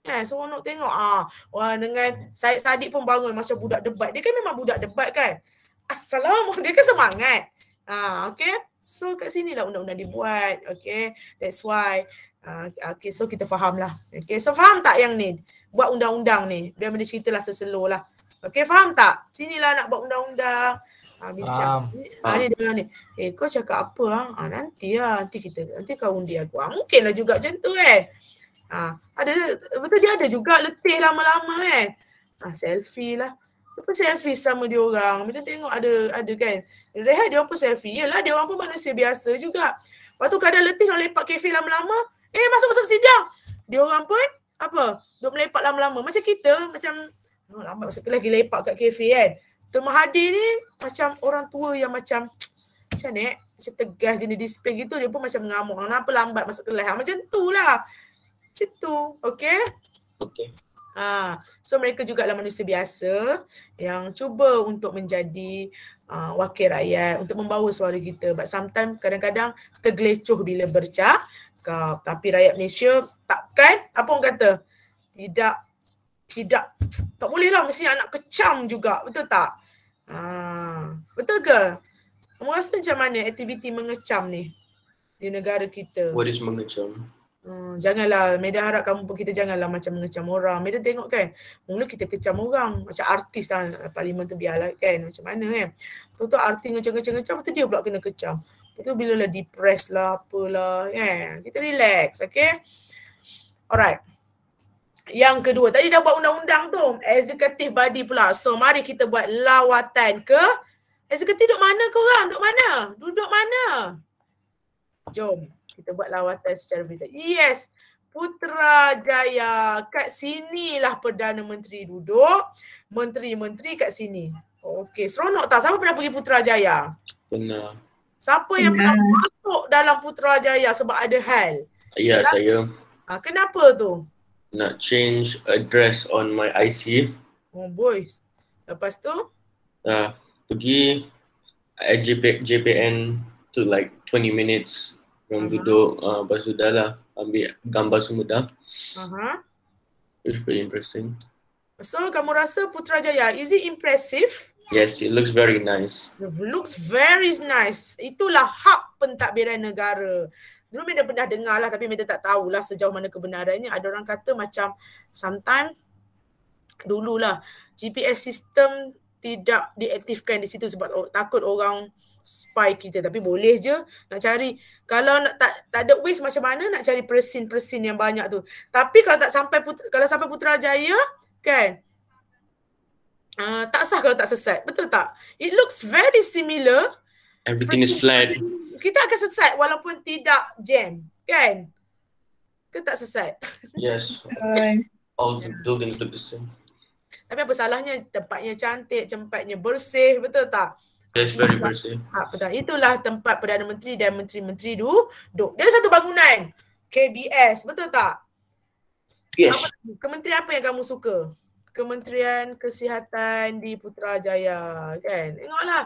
Eh, yeah, so nak tengok ah. Wah, dengan Said Sadiq pun bangun macam budak debat. Dia kan memang budak debat kan. Assalamualaikum. Dia kan semangat. Ah, okey. So kat sini lah undang-undang dibuat. Okay. That's why. Uh, okay. So kita faham lah. Okay. So faham tak yang ni? Buat undang-undang ni. Biar benda cerita lah seselur lah. Okay. Faham tak? Sini lah nak buat undang-undang. Ha, bincang. Faham. Ni, faham. ni. Eh kau cakap apa lah? Ha? Ha, nanti lah. Nanti kita. Nanti kau undi aku. Ha, mungkin lah juga macam tu eh. Ha, ada. Betul dia ada juga letih lama-lama eh. Ha, selfie lah dia pun selfie sama dia orang. Bila tengok ada ada kan. Rehat dia orang pun selfie. Yalah dia orang pun manusia biasa juga. Lepas tu kadang letih nak lepak kafe lama-lama. Eh masuk-masuk sidang. Dia orang pun apa? Duk melepak lama-lama. Macam kita macam oh, lama masa lagi lepak kat kafe kan. Tu Mahathir ni macam orang tua yang macam macam ni eh? macam tegas jenis display gitu dia pun macam mengamuk. Kenapa lambat masuk kelas? Ha, macam tu lah. Macam tu. Okay? Okay. Ha, so mereka jugalah manusia biasa yang cuba untuk menjadi uh, wakil rakyat untuk membawa suara kita. But sometimes kadang-kadang tergelecoh bila bercakap. Tapi rakyat Malaysia takkan apa orang kata? Tidak tidak tak bolehlah mesti anak kecam juga. Betul tak? Ha, betul ke? Kamu rasa macam mana aktiviti mengecam ni di negara kita? What is mengecam? Hmm, janganlah media harap kamu pun kita janganlah macam mengecam orang. Media tengok kan. Mula kita kecam orang. Macam artis lah. Parlimen tu biarlah kan. Macam mana kan. Lepas tu artis ngecam-ngecam-ngecam. Lepas tu dia pula kena kecam. Lepas tu bila lah depressed lah apalah kan. Kita relax. Okay. Alright. Yang kedua. Tadi dah buat undang-undang tu. Executive body pula. So mari kita buat lawatan ke. Executive duduk mana korang? Duduk mana? Duduk mana? Jom kita buat lawatan secara virtual. Yes, Putrajaya kat sinilah Perdana Menteri duduk. Menteri-menteri kat sini. Okey, seronok tak? Siapa pernah pergi Putrajaya? Pernah. Siapa yang pernah masuk dalam Putrajaya sebab ada hal? Ya, Kenapa? saya. Ha, kenapa tu? Nak change address on my IC. Oh, boys. Lepas tu? Ah, uh, pergi JPN to like 20 minutes yang uh-huh. duduk uh, basudah lah Ambil gambar semua dah uh-huh. It's pretty interesting So kamu rasa Putrajaya Is it impressive? Yes it looks very nice it Looks very nice Itulah hak pentadbiran negara Dulu Minda pernah dengar lah Tapi Minda tak tahulah sejauh mana kebenarannya Ada orang kata macam Sometimes Dululah GPS sistem tidak diaktifkan di situ sebab takut orang spy kita tapi boleh je nak cari kalau nak tak tak ada wish macam mana nak cari persin-persin yang banyak tu tapi kalau tak sampai put kalau sampai putrajaya kan uh, tak sah kalau tak sesat betul tak it looks very similar everything is flat kita akan sesat walaupun tidak jam kan kita tak sesat yes all the buildings look the same tapi apa salahnya tempatnya cantik tempatnya bersih betul tak That's very bersih. Ah, betul. Itulah tempat Perdana Menteri dan Menteri-Menteri tu duduk. Dia satu bangunan. KBS, betul tak? Yes. Apa, kementerian apa yang kamu suka? Kementerian Kesihatan di Putrajaya, kan? Tengoklah.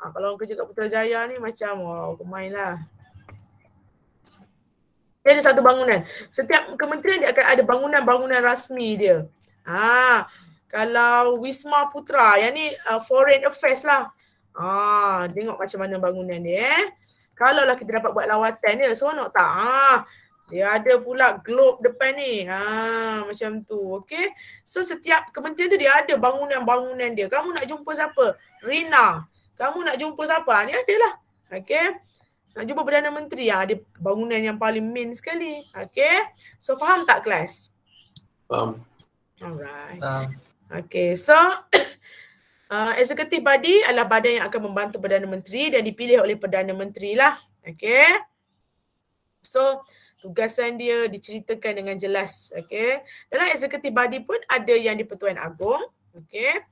Ah, kalau orang kerja kat Putrajaya ni macam, wow, kemainlah. Dia ada satu bangunan. Setiap kementerian dia akan ada bangunan-bangunan rasmi dia. Ah, kalau Wisma Putra, yang ni uh, foreign affairs lah. Ah, tengok macam mana bangunan dia eh. Kalau lah kita dapat buat lawatan dia, seronok tak? Ah, dia ada pula globe depan ni. Ha, macam tu. Okay. So setiap kementerian tu dia ada bangunan-bangunan dia. Kamu nak jumpa siapa? Rina. Kamu nak jumpa siapa? Ah, ni adalah. Okay. Nak jumpa Perdana Menteri. Ha, ah, ada bangunan yang paling main sekali. Okay. So faham tak kelas? Faham. Alright. Faham. Okay. So Uh, ah, executive body adalah badan yang akan membantu Perdana Menteri dan dipilih oleh Perdana Menteri lah. Okay. So, tugasan dia diceritakan dengan jelas. Okay. Dalam executive body pun ada yang di Pertuan Agong. Okay.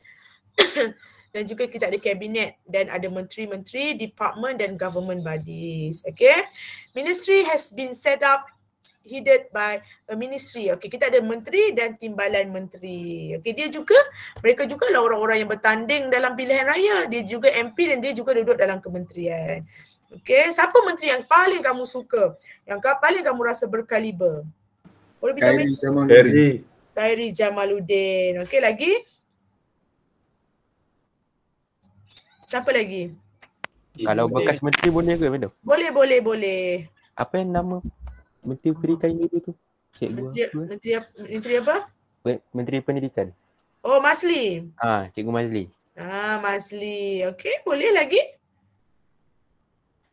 dan juga kita ada kabinet dan ada menteri-menteri, department dan government bodies. Okay. Ministry has been set up headed by a ministry. Okay, kita ada menteri dan timbalan menteri. Okay, dia juga mereka juga lah orang-orang yang bertanding dalam pilihan raya. Dia juga MP dan dia juga duduk dalam kementerian. Okay, siapa menteri yang paling kamu suka? Yang paling kamu rasa berkaliber? Boleh kita Kairi Jamaluddin. Kairi Jamaluddin. Okey, lagi? Siapa lagi? Kalau bekas menteri boleh ke? Boleh, boleh, boleh. Apa yang nama Menteri Pendidikan dulu tu. Cikgu. Menteri, eh? menteri menteri apa? Menteri Pendidikan. Oh, Masli. Ah, ha, Cikgu Masli. Ah, Masli. Okey, boleh lagi?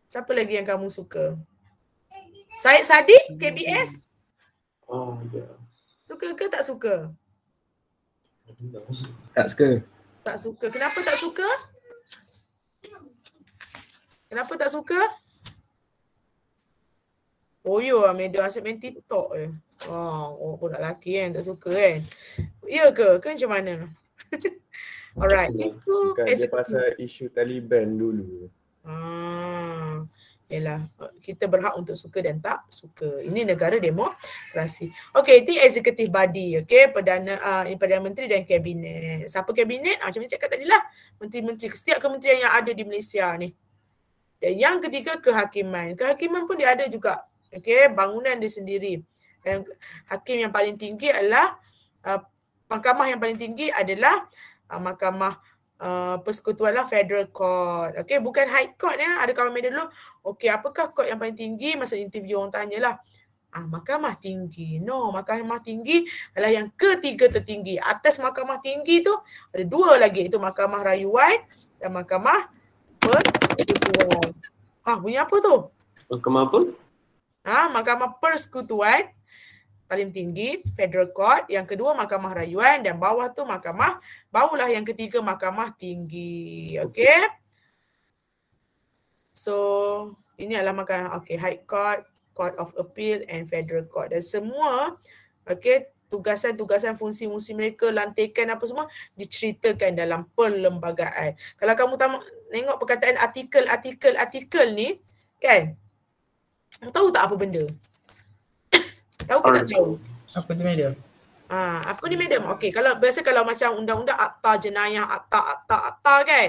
Siapa lagi yang kamu suka? Said Sadi KBS? Oh, ya. Suka ke tak suka? Tak suka. Tak suka. Kenapa tak suka? Kenapa tak suka? Poyo lah ya, media asyik main TikTok je. Oh, orang pun lelaki kan tak suka kan. Ya ke? Ke macam mana? Alright. Itu Bukan dia pasal isu Taliban dulu. Ah. Yalah, kita berhak untuk suka dan tak suka. Ini negara demokrasi. Okay, itu executive body, okay? Perdana, uh, Perdana Menteri dan Kabinet. Siapa Kabinet? Ah, macam ni cakap tadi lah. Menteri-menteri, setiap kementerian yang ada di Malaysia ni. Dan yang ketiga, kehakiman. Kehakiman pun dia ada juga okey bangunan dia sendiri dan hakim yang paling tinggi adalah uh, mahkamah yang paling tinggi adalah uh, mahkamah uh, persekutuan lah federal court Okay, bukan high court ya ada kawan media dulu okey apakah court yang paling tinggi masa interview orang lah. Ah, mahkamah tinggi. No, mahkamah tinggi adalah yang ketiga tertinggi. Atas mahkamah tinggi tu ada dua lagi itu mahkamah rayuan dan mahkamah persekutuan. Ah, bunyi apa tu? Mahkamah apa? ha, Mahkamah Persekutuan paling tinggi Federal Court, yang kedua Mahkamah Rayuan dan bawah tu Mahkamah Baulah yang ketiga Mahkamah Tinggi. Okey. So, ini adalah mahkamah okey, High Court, Court of Appeal and Federal Court. Dan semua okey, tugasan-tugasan fungsi-fungsi mereka, lantikan apa semua diceritakan dalam perlembagaan. Kalau kamu tengok perkataan artikel-artikel-artikel ni, kan? Tahu tak apa benda? tahu ke tak tahu? Apa tu madam? Ha, ah, apa ni madam? Okey, kalau biasa kalau macam undang-undang akta jenayah, akta, akta, akta kan?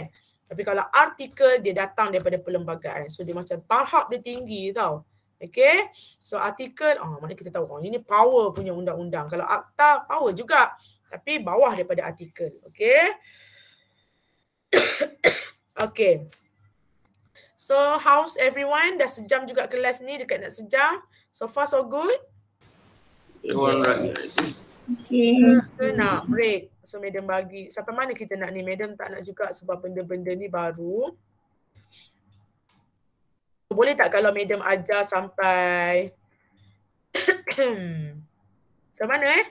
Tapi kalau artikel dia datang daripada perlembagaan. So dia macam tahap dia tinggi tau. Okay. So artikel, oh, mana kita tahu oh, ini power punya undang-undang. Kalau akta power juga. Tapi bawah daripada artikel. Okay. okay. So, how's everyone? Dah sejam juga kelas ni, dekat nak sejam. So far, so good. Alright. Yes. Nak break. So, Madam bagi. Sampai mana kita nak ni? Madam tak nak juga sebab benda-benda ni baru. boleh tak kalau Madam ajar sampai... Sama mana eh?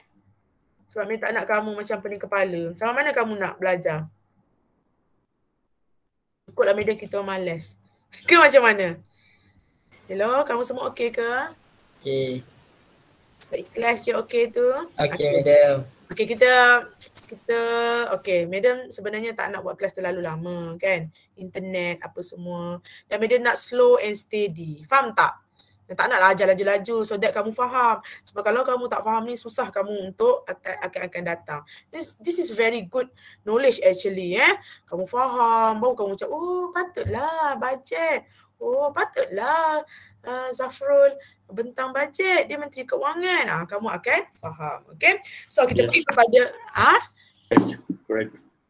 Sebab Madam tak nak kamu macam pening kepala. Sama mana kamu nak belajar? Cukuplah Madam kita malas ke macam mana? Hello, kamu semua okey ke? Okey. Ikhlas je okey tu. Okey, madam. Okey, kita kita okey, madam sebenarnya tak nak buat kelas terlalu lama kan? Internet apa semua. Dan madam nak slow and steady. Faham tak? Dan tak naklah ajar laju-laju so that kamu faham. Sebab kalau kamu tak faham ni susah kamu untuk akan-akan datang. This, this is very good knowledge actually eh. Kamu faham baru kamu cakap oh patutlah bajet. Oh patutlah uh, Zafrul bentang bajet dia menteri kewangan. Ah, kamu akan faham. Okay. So kita yes. pergi kepada. Ah? Yes. Great.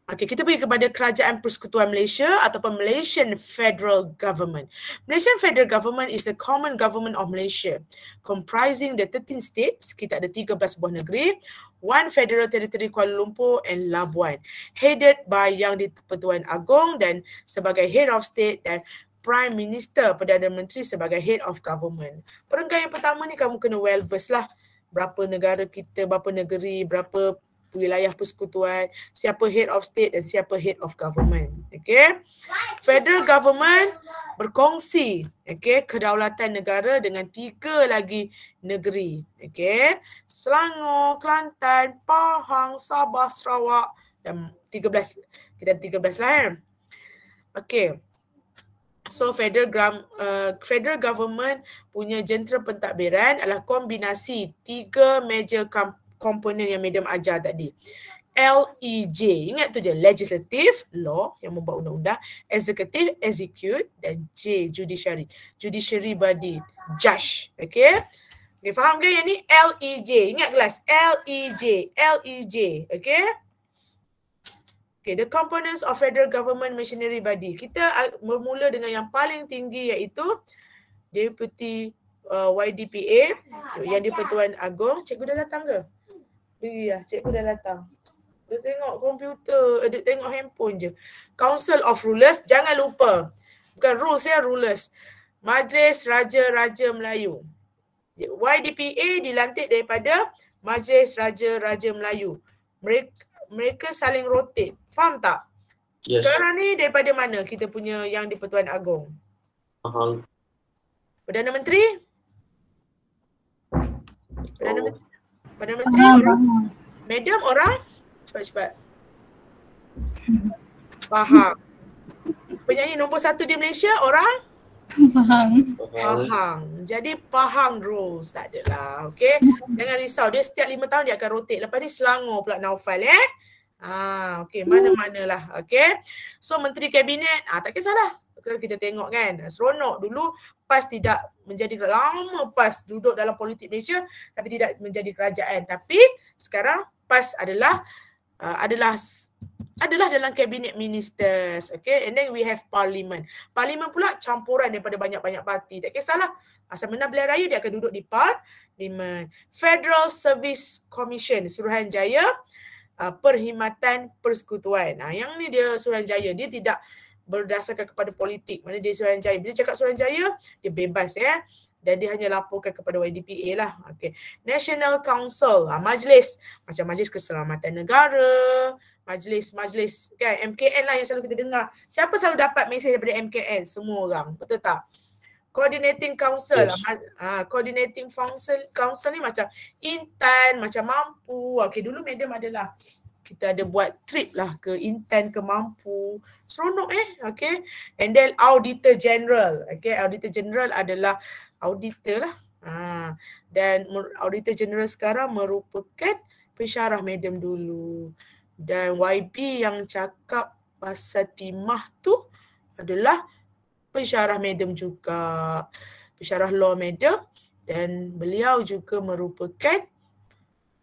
Okay, kita pergi kepada Kerajaan Persekutuan Malaysia ataupun Malaysian Federal Government. Malaysian Federal Government is the common government of Malaysia comprising the 13 states, kita ada 13 buah negeri, one federal territory Kuala Lumpur and Labuan headed by Yang di-Pertuan Agong dan sebagai head of state dan prime minister Perdana Menteri sebagai head of government. Perenggan yang pertama ni kamu kena well versed lah berapa negara kita, berapa negeri, berapa wilayah persekutuan, siapa head of state dan siapa head of government. Okay. Federal government berkongsi okay, kedaulatan negara dengan tiga lagi negeri. Okay. Selangor, Kelantan, Pahang, Sabah, Sarawak dan tiga belas Kita tiga belas lah kan. Okay. So federal, gram, uh, federal government punya jentera pentadbiran adalah kombinasi tiga major komponen yang medium ajar tadi. LEJ, ingat tu je, legislative, law yang membuat undang-undang, executive, execute, dan J, judiciary, judiciary body, judge, okay? Okay, faham ke yang ni? LEJ, ingat kelas, LEJ, LEJ, okay? Okay, the components of federal government machinery body. Kita ah, bermula dengan yang paling tinggi iaitu Deputy uh, YDPA, ah, yang di Pertuan Agong. Cikgu dah datang ke? Beri lah, cikgu dah datang. Dia tengok komputer, eh, dia tengok handphone je. Council of Rulers, jangan lupa. Bukan rules ya, rulers. Majlis Raja-Raja Melayu. YDPA dilantik daripada Majlis Raja-Raja Melayu. Mereka, mereka saling rotate. Faham tak? Yes. Sekarang ni daripada mana kita punya yang di Pertuan Agong? Uh-huh. Perdana Menteri? Perdana oh. Menteri? Pada Menteri faham, orang. Faham. Madam orang. Cepat-cepat. Faham. Penyanyi nombor satu di Malaysia orang. Faham. Faham. Jadi faham rules. Tak adalah. Okay. Jangan risau. Dia setiap lima tahun dia akan rotate. Lepas ni selangor pula Naufal eh. Ah, ha, okay. Mana-manalah. Okay. So Menteri Kabinet. Ah, tak kisahlah. Kalau kita tengok kan. Seronok dulu PAS tidak menjadi lama PAS duduk dalam politik Malaysia tapi tidak menjadi kerajaan. Tapi sekarang PAS adalah uh, adalah adalah dalam kabinet ministers. Okay, and then we have parliament. Parliament pula campuran daripada banyak-banyak parti. Tak kisahlah. Asal menang pilihan raya, dia akan duduk di parlimen. Federal Service Commission, Suruhanjaya, uh, Perkhidmatan Persekutuan. Nah, yang ni dia Suruhanjaya. Dia tidak berdasarkan kepada politik. Mana dia Suruhan Jaya. Bila cakap Suruhan Jaya, dia bebas ya. Dan dia hanya laporkan kepada YDPA lah. Okay. National Council, ha, majlis. Macam Majlis Keselamatan Negara, majlis, majlis. Kan? MKN lah yang selalu kita dengar. Siapa selalu dapat mesej daripada MKN? Semua orang. Betul tak? Coordinating Council. Yes. Ha, coordinating Council, Council ni macam intan, macam mampu. Okay, dulu madam adalah kita ada buat trip lah ke intent ke mampu seronok eh okay and then auditor general okay auditor general adalah auditor lah ha. dan auditor general sekarang merupakan Pesarah madam dulu dan YB yang cakap pasal timah tu adalah Pesarah madam juga Pesarah law madam dan beliau juga merupakan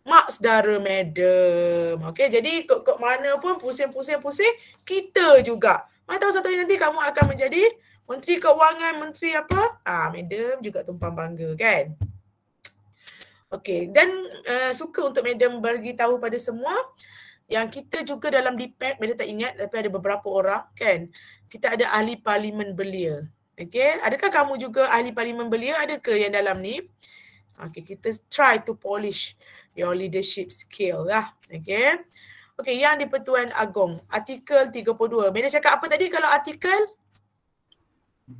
mak saudara madam. Okey, jadi kok-kok mana pun pusing-pusing-pusing kita juga. Mana tahu satu hari nanti kamu akan menjadi menteri kewangan, menteri apa? Ah, madam juga tumpang bangga kan? Okey, dan uh, suka untuk madam bagi tahu pada semua yang kita juga dalam DPEC, madam tak ingat tapi ada beberapa orang kan? Kita ada ahli parlimen belia. Okey, adakah kamu juga ahli parlimen belia? Adakah yang dalam ni? Okey, kita try to polish your leadership skill lah. Okay. Okay, yang di Pertuan Agong, artikel 32. Mana cakap apa tadi kalau artikel?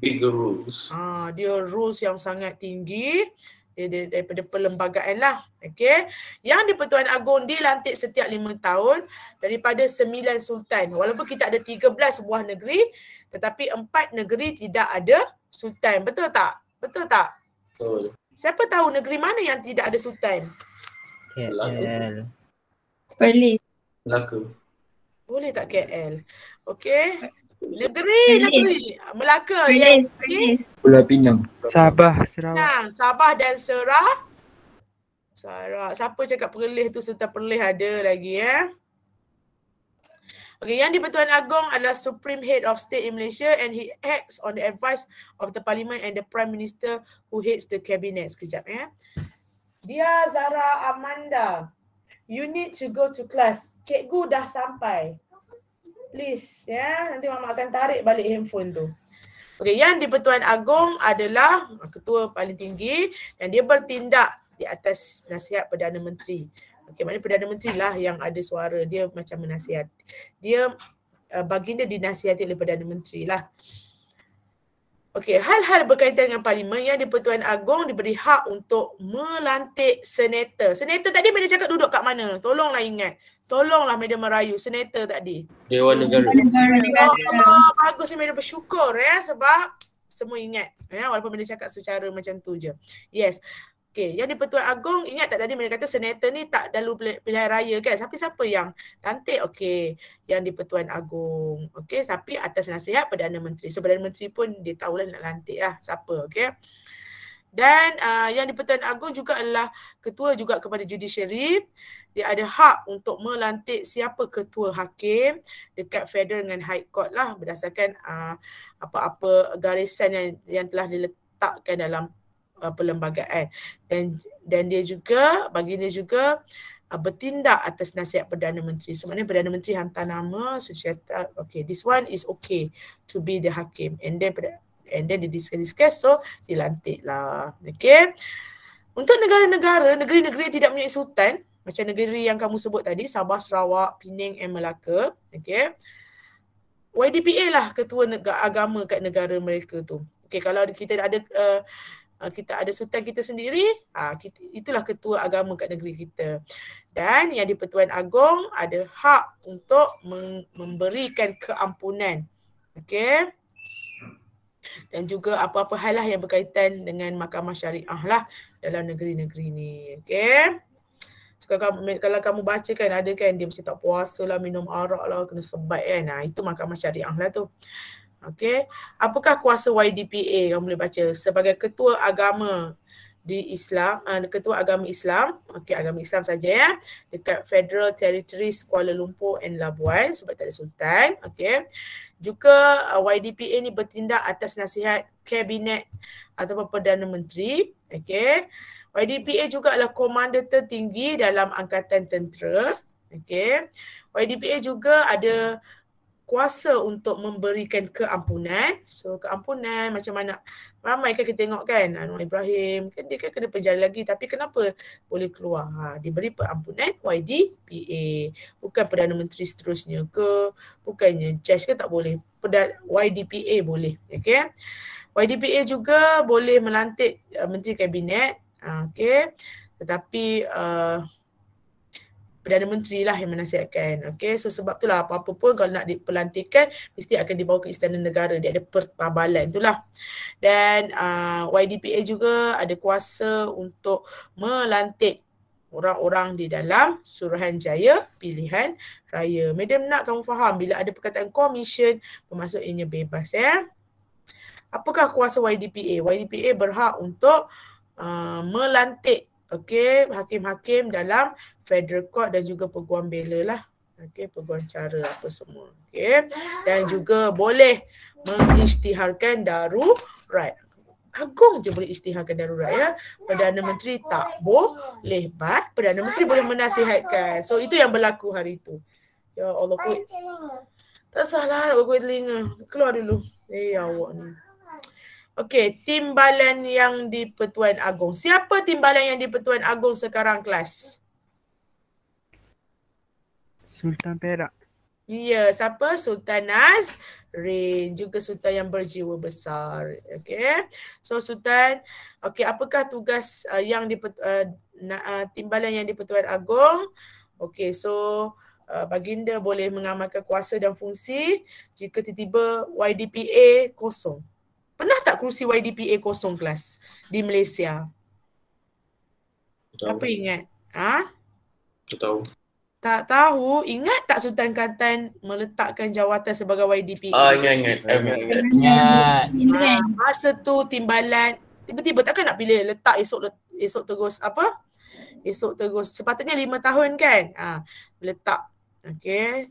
Big rules. Ah, dia rules yang sangat tinggi daripada perlembagaan lah. Okay. Yang di Pertuan Agong dilantik setiap lima tahun daripada sembilan sultan. Walaupun kita ada tiga belas buah negeri tetapi empat negeri tidak ada sultan. Betul tak? Betul tak? Betul. Siapa tahu negeri mana yang tidak ada sultan? KL. Lah perlis. Melaka. Boleh tak KL? Okay. Negeri, negeri. Melaka. ya. Pulau Pinang. Sabah, ya, Sarawak. Nah, Sabah dan Sarawak. Sarawak. Siapa cakap Perlis tu serta Perlis ada lagi ya? Eh? Okay, yang di Pertuan Agong adalah Supreme Head of State in Malaysia and he acts on the advice of the Parliament and the Prime Minister who heads the Cabinet. Sekejap ya. Eh? Dia Zara Amanda. You need to go to class. Cikgu dah sampai. Please, ya. Yeah. Nanti mama akan tarik balik handphone tu. Okey, yang di Pertuan Agong adalah ketua paling tinggi dan dia bertindak di atas nasihat Perdana Menteri. Okey, maknanya Perdana Menteri lah yang ada suara. Dia macam menasihat. Dia eh, baginda dinasihati oleh Perdana Menteri lah. Okey, hal-hal berkaitan dengan parlimen yang di-Pertuan Agong diberi hak untuk melantik senator. Senator tadi mana cakap duduk kat mana? Tolonglah ingat. Tolonglah media merayu senator tadi. Dewan Negara. Oh, bagus ni bersyukur ya sebab semua ingat. Ya, walaupun media cakap secara macam tu je. Yes. Okey, yang di Pertuan Agong ingat tak tadi mereka kata senator ni tak lalu pilihan raya kan? Tapi siapa yang lantik? Okey, yang di Pertuan Agong. Okey, tapi atas nasihat Perdana Menteri. So Perdana Menteri pun dia tahulah nak lantik lah siapa. Okey. Dan uh, yang di Pertuan Agong juga adalah ketua juga kepada judiciary. Dia ada hak untuk melantik siapa ketua hakim dekat federal dengan high court lah berdasarkan apa uh, apa-apa garisan yang, yang telah diletakkan dalam uh, perlembagaan dan dan dia juga baginda juga uh, bertindak atas nasihat perdana menteri sebenarnya so, perdana menteri hantar nama secara so okay this one is okay to be the hakim and then and then they discuss, discuss so dilantik lah. okay untuk negara-negara negeri-negeri yang tidak punya sultan macam negeri yang kamu sebut tadi Sabah Sarawak Penang and Melaka okay YDPA lah ketua negara agama kat negara mereka tu. Okay, kalau kita ada uh, Ah, kita ada sultan kita sendiri, uh, kita, itulah ketua agama kat negeri kita. Dan yang di Pertuan Agong ada hak untuk memberikan keampunan. Okey. Dan juga apa-apa halah yang berkaitan dengan mahkamah syariah lah dalam negeri-negeri ni. Okey. So, kalau, kamu baca kan ada kan dia mesti tak puasa lah, minum arak lah, kena sebat kan. Nah, itu mahkamah syariah lah tu. Okey, apakah kuasa YDPA? Kamu boleh baca sebagai ketua agama di Islam, uh, ketua agama Islam. Okey, agama Islam saja ya. Dekat Federal Territories Kuala Lumpur and Labuan sebab tak ada sultan. Okey. Juga uh, ah, YDPA ni bertindak atas nasihat kabinet atau perdana menteri. Okey. YDPA juga adalah komander tertinggi dalam angkatan tentera. Okey. YDPA juga ada kuasa untuk memberikan keampunan. So keampunan macam mana ramai kan kita tengok kan Anwar Ibrahim kan dia kan kena penjara lagi tapi kenapa boleh keluar? Ha, diberi perampunan YDPA bukan Perdana Menteri seterusnya ke bukannya judge ke tak boleh Perdana, YDPA boleh okay. YDPA juga boleh melantik uh, Menteri Kabinet uh, okay. tetapi uh, Perdana Menteri lah yang menasihatkan. Okay, so sebab itulah apa-apa pun kalau nak dipelantikan mesti akan dibawa ke istana negara. Dia ada pertabalan itulah. Dan uh, YDPA juga ada kuasa untuk melantik orang-orang di dalam Suruhanjaya pilihan raya. Madam nak kamu faham bila ada perkataan komisen bermaksud bebas ya. Apakah kuasa YDPA? YDPA berhak untuk uh, melantik okey hakim-hakim dalam federal court dan juga peguam bela lah okey peguam cara apa semua okey dan juga boleh mengisytiharkan darurat Agong je boleh isytiharkan darurat ya. Perdana Menteri tak boleh bat. Perdana Menteri boleh menasihatkan. So itu yang berlaku hari itu. Ya Allah kuih. Tak salah nak kuih telinga. Keluar dulu. Eh awak ni. Okey, timbalan yang di Pertuan Agong. Siapa timbalan yang di Pertuan Agong sekarang kelas? Sultan Perak. Ya, yeah, siapa? Sultan Naz Rin. Juga Sultan yang berjiwa besar. Okey. So Sultan, okey, apakah tugas uh, yang di uh, na, uh, timbalan yang di Pertuan Agong? Okey, so Uh, baginda boleh mengamalkan kuasa dan fungsi jika tiba-tiba YDPA kosong kerusi YDPA kosong kelas di Malaysia. Tahu. Siapa ingat? Ha? tahu. Tak tahu. Ingat tak Sultan Kantan meletakkan jawatan sebagai YDPA? Ah, ingat, ingat. Ingat. ingat. Ha, masa tu timbalan tiba-tiba takkan nak pilih letak esok esok terus apa? Esok terus. Sepatutnya lima tahun kan? Ha, letak. Okay.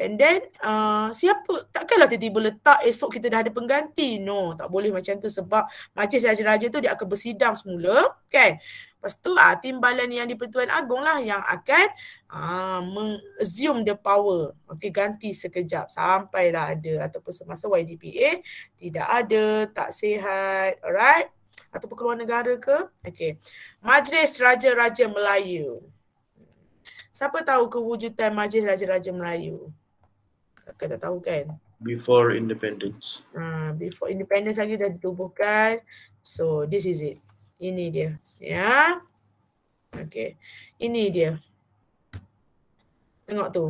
And then uh, siapa takkanlah tiba-tiba letak esok kita dah ada pengganti. No, tak boleh macam tu sebab majlis raja-raja tu dia akan bersidang semula, kan? Lepas tu uh, timbalan yang di-Pertuan Agong lah yang akan uh, meng-assume the power. Okay, ganti sekejap sampailah ada ataupun semasa YDPA tidak ada, tak sihat. Alright? Ataupun keluar negara ke? Okay. Majlis Raja-Raja Melayu. Siapa tahu kewujudan Majlis Raja-Raja Melayu? Kakak tak tahu kan? Before independence. Uh, before independence lagi dah ditubuhkan. So this is it. Ini dia. Ya. Okay. Ini dia. Tengok tu.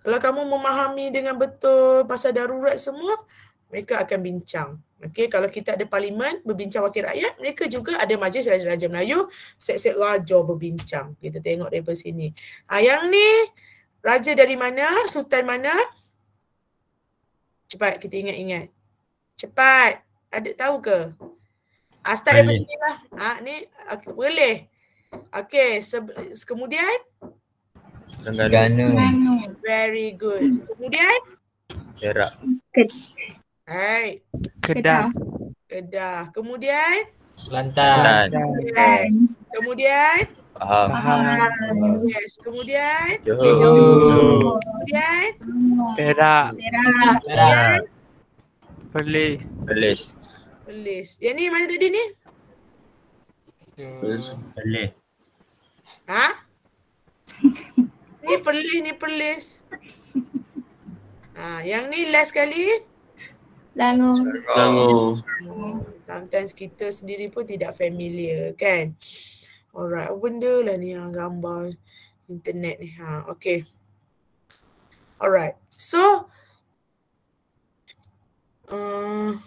Kalau kamu memahami dengan betul pasal darurat semua, mereka akan bincang. Okay. kalau kita ada parlimen berbincang wakil rakyat, mereka juga ada majlis raja-raja Melayu, set-set raja berbincang. Kita tengok dari sini. Ah, yang ni, raja dari mana? Sultan mana? Cepat kita ingat-ingat. Cepat. Adik tahu ke? Ah, start sini lah. Ha, ah, ni okay, boleh. Okay, se- se- kemudian? Gana. Very good. Kemudian? Perak. Hai. Kedah. Kedah. Kemudian? Kelantan. Kemudian? Faham. Faham. Yes. Kemudian. Kemudian. Perak. Perak. Perak. Perlis. Perlis. Perlis. Yang ni mana tadi ni? Perlis. Ha? ni perlis, ni perlis. Ha, yang ni last kali. Langung. Langung. Sometimes kita sendiri pun tidak familiar kan. Alright, benda lah ni yang gambar internet ni. Ha, okay. Alright, so uh,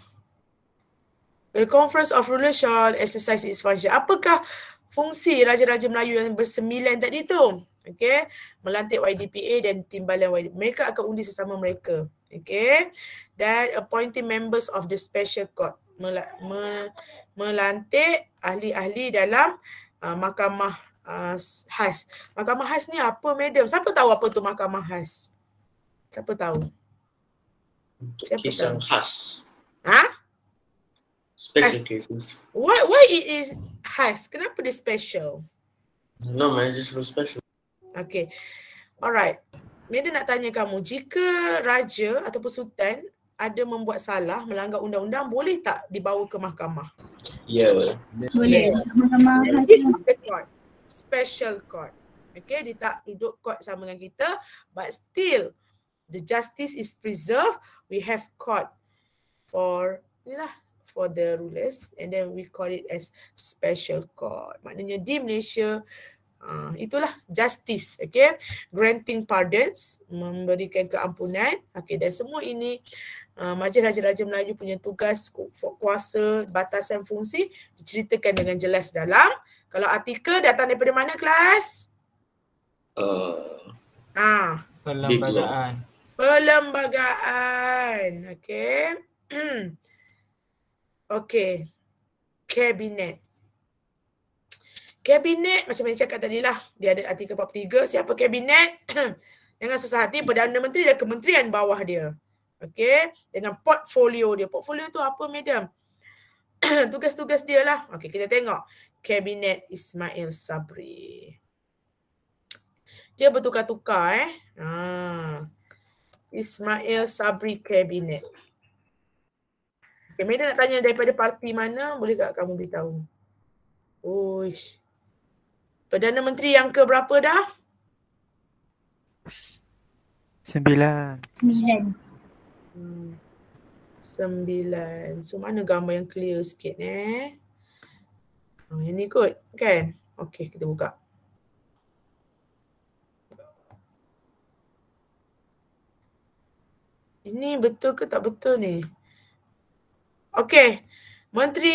the conference of rulers shall exercise its function. Apakah fungsi Raja-Raja Melayu yang bersembilan tadi tu? Okay, melantik YDPA dan timbalan YDPA. Mereka akan undi sesama mereka. Okay, dan appointing members of the special court. Mel- melantik ahli-ahli dalam uh, mahkamah uh, ah, khas. Mahkamah khas ni apa, madam? Siapa tahu apa tu mahkamah khas? Siapa tahu? Siapa kes yang khas. Ha? Special cases. Why why it is khas? Kenapa dia special? No, man, just for special. Okay. Alright. Mereka nak tanya kamu, jika raja ataupun sultan ada membuat salah melanggar undang-undang boleh tak dibawa ke mahkamah? Ya boleh. Boleh. Mahkamah special court. Okay, dia tak duduk court sama dengan kita but still the justice is preserved. We have court for ni lah for the rulers and then we call it as special court. Maknanya di Malaysia uh, itulah justice. Okay, granting pardons, memberikan keampunan. Okay, dan semua ini uh, Ah, Majlis Raja-Raja Melayu punya tugas, kuasa, batasan fungsi diceritakan dengan jelas dalam kalau artikel datang daripada mana kelas? Uh, ha. Perlembagaan. Perlembagaan. Okay. okay. Kabinet. Kabinet macam mana cakap tadi lah. Dia ada artikel 43. Siapa kabinet? Dengan susah hati Perdana Menteri dan Kementerian bawah dia. Okay, dengan portfolio dia. Portfolio tu apa madam? Tugas-tugas dia lah. Okay, kita tengok. Kabinet Ismail Sabri. Dia bertukar-tukar eh. Ha. Ismail Sabri Kabinet. Okay, madam nak tanya daripada parti mana? Boleh tak kamu beritahu? Uish. Perdana Menteri yang ke berapa dah? Sembilan. Sembilan sembilan. So mana gambar yang clear sikit eh? Oh, yang ni kot kan? Okay, kita buka. Ini betul ke tak betul ni? Okay, Menteri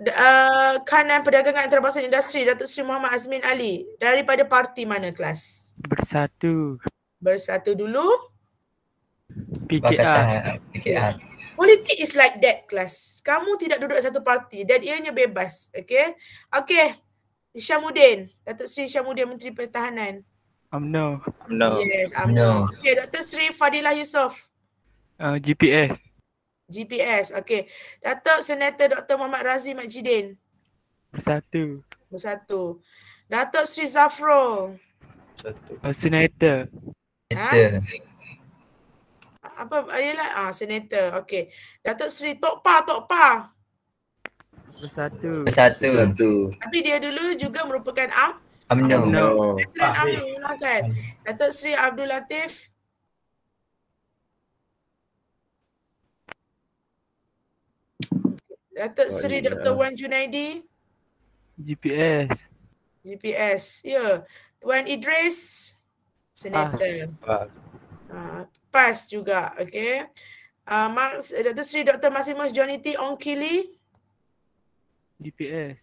uh, Kanan Perdagangan Antarabangsa Industri Datuk Seri Muhammad Azmin Ali daripada parti mana kelas? Bersatu. Bersatu dulu. PKR. Ah, PKR. Politik is like that class. Kamu tidak duduk satu parti dan ianya bebas. Okay. Okay. Isyamuddin. Datuk Seri Isyamuddin Menteri Pertahanan. Amno, um, Amno. Um, yes, Amno. Um, okay, Dr. Sri Fadilah Yusof. Uh, GPS. GPS, okay. Datuk Senator Dr. Muhammad Razi Majidin. Bersatu. Bersatu. Datuk Sri Zafro. Bersatu. Uh, Senator. Senator. Ha? apa ayalah ah senator okey Datuk Seri Tokpa Tokpa satu satu tapi dia dulu juga merupakan am oh. am no kan? Datuk Sri Abdul Latif Datuk Sri oh, Dr. Wan Junaidi GPS GPS ya yeah. Tuan Idris senator Ah. PAS juga. Okay. Uh, ah, Mark, Dr. Sri Dr. Maximus Johnity Onkili. DPS.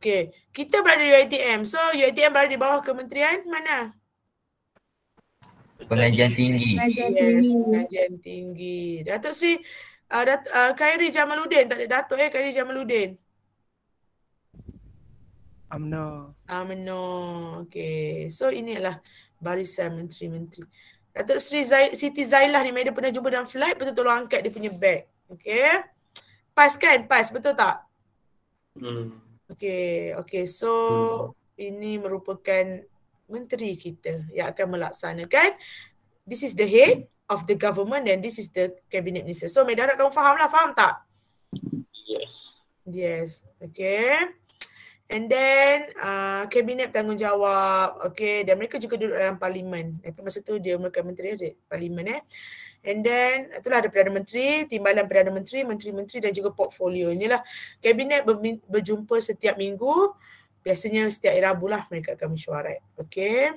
Okay. Kita berada di UITM. So UITM berada di bawah kementerian mana? Pengajian tinggi. Yes, pengajian tinggi. Dato' Sri, uh, ah, Dat uh, Khairi Jamaluddin. Tak ada Dato' eh, Khairi Jamaluddin. UMNO. UMNO. Okay. So inilah barisan menteri-menteri. Datuk Sri Zai, Siti Zailah ni Mereka pernah jumpa dalam flight Betul tolong angkat dia punya bag Okay Pas kan? Pas betul tak? Hmm. Okay, okay. So hmm. ini merupakan menteri kita yang akan melaksanakan. This is the head of the government and this is the cabinet minister. So Medan harap kamu faham lah, faham tak? Yes. Yes. Okay. And then uh, kabinet tanggungjawab. Okay. Dan mereka juga duduk dalam parlimen. Lepas masa tu dia mereka menteri di parlimen eh. And then itulah ada Perdana Menteri, Timbalan Perdana Menteri, Menteri-Menteri dan juga portfolio. Inilah kabinet ber- berjumpa setiap minggu. Biasanya setiap Rabu lah mereka akan mesyuarat. Okay.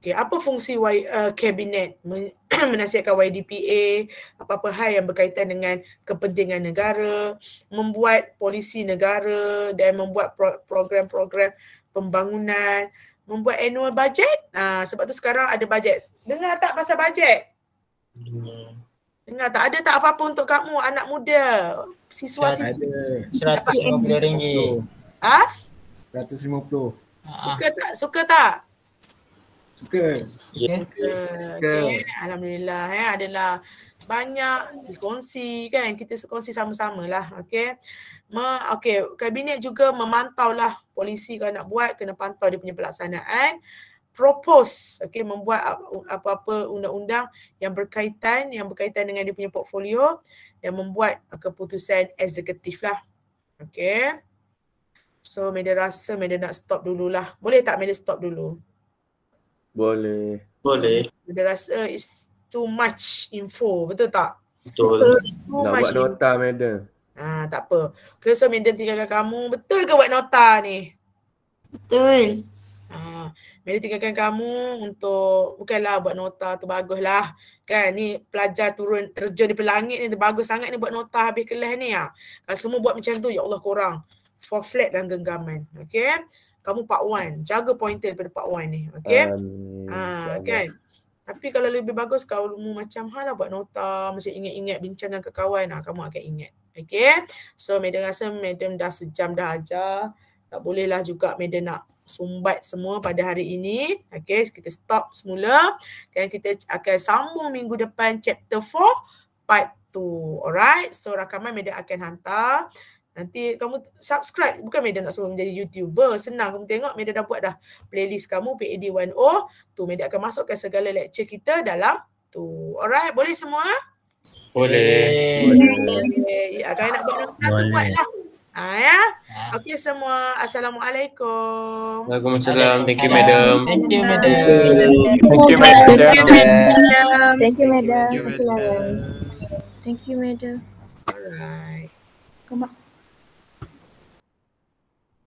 Okay, apa fungsi y, uh, kabinet menasihatkan YDPA, apa-apa hal yang berkaitan dengan kepentingan negara, membuat polisi negara dan membuat program-program pembangunan, membuat annual budget. Uh, sebab tu sekarang ada budget. Dengar tak pasal budget? Dengar. Dengar tak? Ada tak apa-apa untuk kamu, anak muda, siswa-siswa? RM150. Ha? RM150. Suka tak? Suka tak? Suka. Suka. Okay. Alhamdulillah eh adalah banyak dikongsi kan kita kongsi sama-sama lah okay? Ma, okay, kabinet juga memantau lah polisi kalau nak buat kena pantau dia punya pelaksanaan propose okay membuat apa-apa undang-undang yang berkaitan yang berkaitan dengan dia punya portfolio dan membuat keputusan eksekutif lah okay so media rasa media nak stop dululah boleh tak media stop dulu boleh. Boleh. Dia rasa it's too much info, betul tak? Betul. betul. Nak buat nota, info. madam. Ah, ha, tak apa. Okay, so madam tinggalkan kamu. Betul ke buat nota ni? Betul. Ah, ha, Mari tinggalkan kamu untuk bukanlah buat nota tu bagus lah Kan ni pelajar turun terjun di pelangit ni tu bagus sangat ni buat nota habis kelas ni ah. Kalau semua buat macam tu ya Allah korang for flat dan genggaman. okay kamu part one. Jaga pointer daripada part one ni. Okay? Um, ha, kan? Tapi kalau lebih bagus kalau mu macam hal lah buat nota, mesti ingat-ingat bincang dengan kawan, ha, kamu akan ingat. Okay? So, madam rasa madam dah sejam dah ajar. Tak bolehlah juga madam nak sumbat semua pada hari ini. Okay, kita stop semula. Dan kita akan sambung minggu depan chapter 4, part 2. Alright, so rakaman madam akan hantar. Nanti kamu subscribe. Bukan meda nak semua menjadi YouTuber. Senang kamu tengok meda dah buat dah playlist kamu PAD 1.0. Tu meda akan masukkan segala lecture kita dalam tu. Alright boleh semua? Boleh. Boleh. Ya, kalau nak buat nak tu lah Ha, ya? Ha. Okay semua. Assalamualaikum. Waalaikumsalam. Thank you madam. Thank you madam. Thank you madam. Thank you madam. Thank you madam. Thank you madam. Alright. Come on.